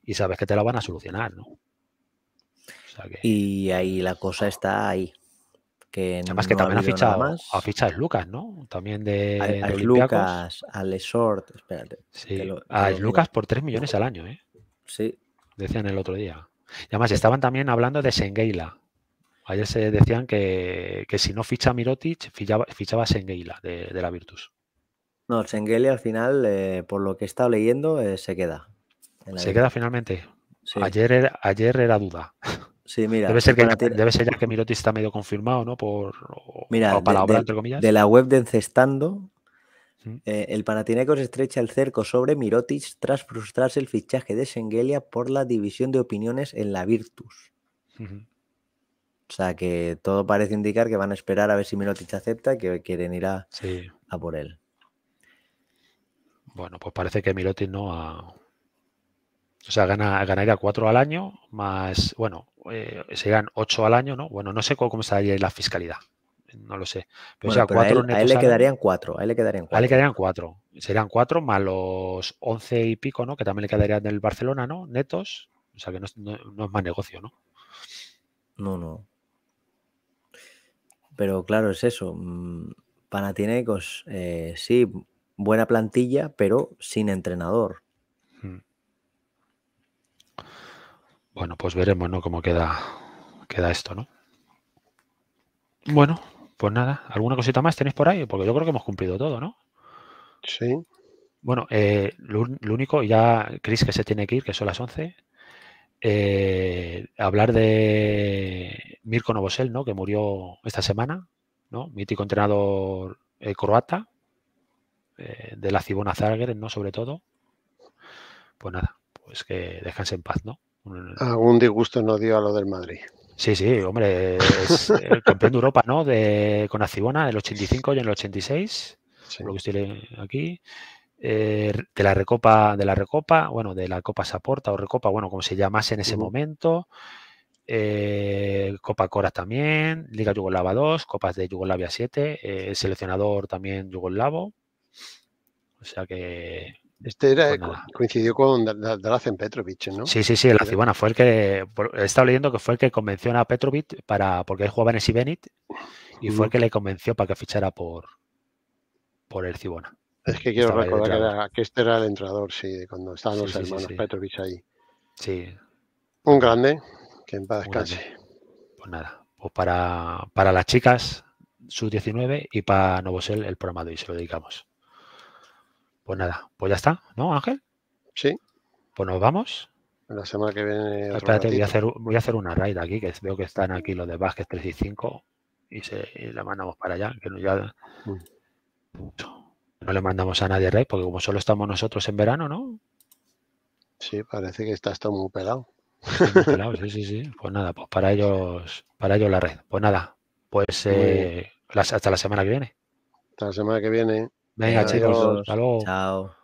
Y sabes que te la van a solucionar, ¿no? Y ahí la cosa está ahí. Además que también ha, fichado más. Ha fichado Lucas, ¿no? También de, Lucas, a Lesort, espérate. a Lucas por 3 millones al año, ¿eh? Sí. Decían el otro día. Y además estaban también hablando de Sengeila. Ayer se decían que, si no ficha Mirotic, fichaba, fichaba Sengeila de, la Virtus. No, Sengeila al final, eh, por lo que he estado leyendo, eh, se queda. Se queda finalmente. Ayer, ayer era duda. Sí, mira. Debe ser, que, ya que Miroti está medio confirmado, ¿no? Por, mira, de, entre comillas. de la web de Encestando, el mm. eh, el estrecha el cerco sobre Mirotic tras frustrarse el fichaje de Sengelia por la división de opiniones en la Virtus. O sea que todo parece indicar que van a esperar a ver si Mirotic acepta y que quieren ir a, a por él. Bueno, pues parece que Mirotic no ha, o sea, ganaría cuatro al año, más, bueno, eh, serían ocho al año, ¿no? Bueno, no sé cómo, estaría la fiscalidad. No lo sé. Pero, sea, cuatro a, él, le quedarían cuatro. A le quedarían cuatro. A le quedarían cuatro. Serían cuatro más los once y pico, ¿no? Que también le quedarían del Barcelona, ¿no? Netos. O sea, que no, es más negocio, ¿no? No, no. Pero claro, es eso. Mm, Panathinaikos, eh, sí, buena plantilla, pero sin entrenador. Bueno, pues veremos, Cómo queda, queda esto, ¿no? Bueno, pues nada. ¿Alguna cosita más tenéis por ahí? Porque yo creo que hemos cumplido todo, ¿no? Sí. Bueno, eh, lo, único, ya Chris que se tiene que ir, que son las 11. Eh, hablar de Mirko Novosel, ¿no? Que murió esta semana, ¿no? Mítico entrenador eh, croata, de la Cibona Zagreb, ¿no? Sobre todo. Pues nada, pues que descanse en paz, ¿no? Algún disgusto nos dio a lo del Madrid. Sí, sí, hombre, el campeón de Europa, ¿no? De, con Acibona, del 85 y en el 86, lo que estoy aquí. Eh, de la recopa, de la recopa, bueno, de la Copa Saporta o Recopa, bueno, como se llamase en ese momento. Eh, Copa Coras también, Liga Yugoslava 2, Copas de Yugoslavia 7, eh, el seleccionador también yugoslavo. O sea que este era, pues eh, con coincidió con Drazen Petrovic, ¿no? Sí, sí, sí, la eh, Cibona. fue el que, he estado leyendo que fue el que convenció a Petrovic para, porque él jugaba en Sibenit y fue el que le convenció para que fichara por, por el Cibona. Es que quiero recordar que, este era el entrenador, sí, cuando estaban los hermanos Petrovic ahí. Sí. Un grande, que en paz descanse. Pues nada, pues para, para las chicas, sub-19 y para Novosel el programa de hoy se lo dedicamos. Pues nada, pues ya está, ¿no, Ángel? Sí. Pues nos vamos. La semana que viene. Espérate, voy a, hacer, voy a hacer una raid aquí, que veo que están aquí los de Vázquez 3 y 5 y, se, la mandamos para allá. Que no, ya, mm. no le mandamos a nadie raid, porque como solo estamos nosotros en verano, ¿no? Sí, parece que está, está muy pelado. muy pelado, sí, sí, sí. Pues nada, pues para ellos, para ellos la red. Pues nada, pues eh, hasta la semana que viene. Hasta la semana que viene. Venga, chicos. Hasta luego. Chao.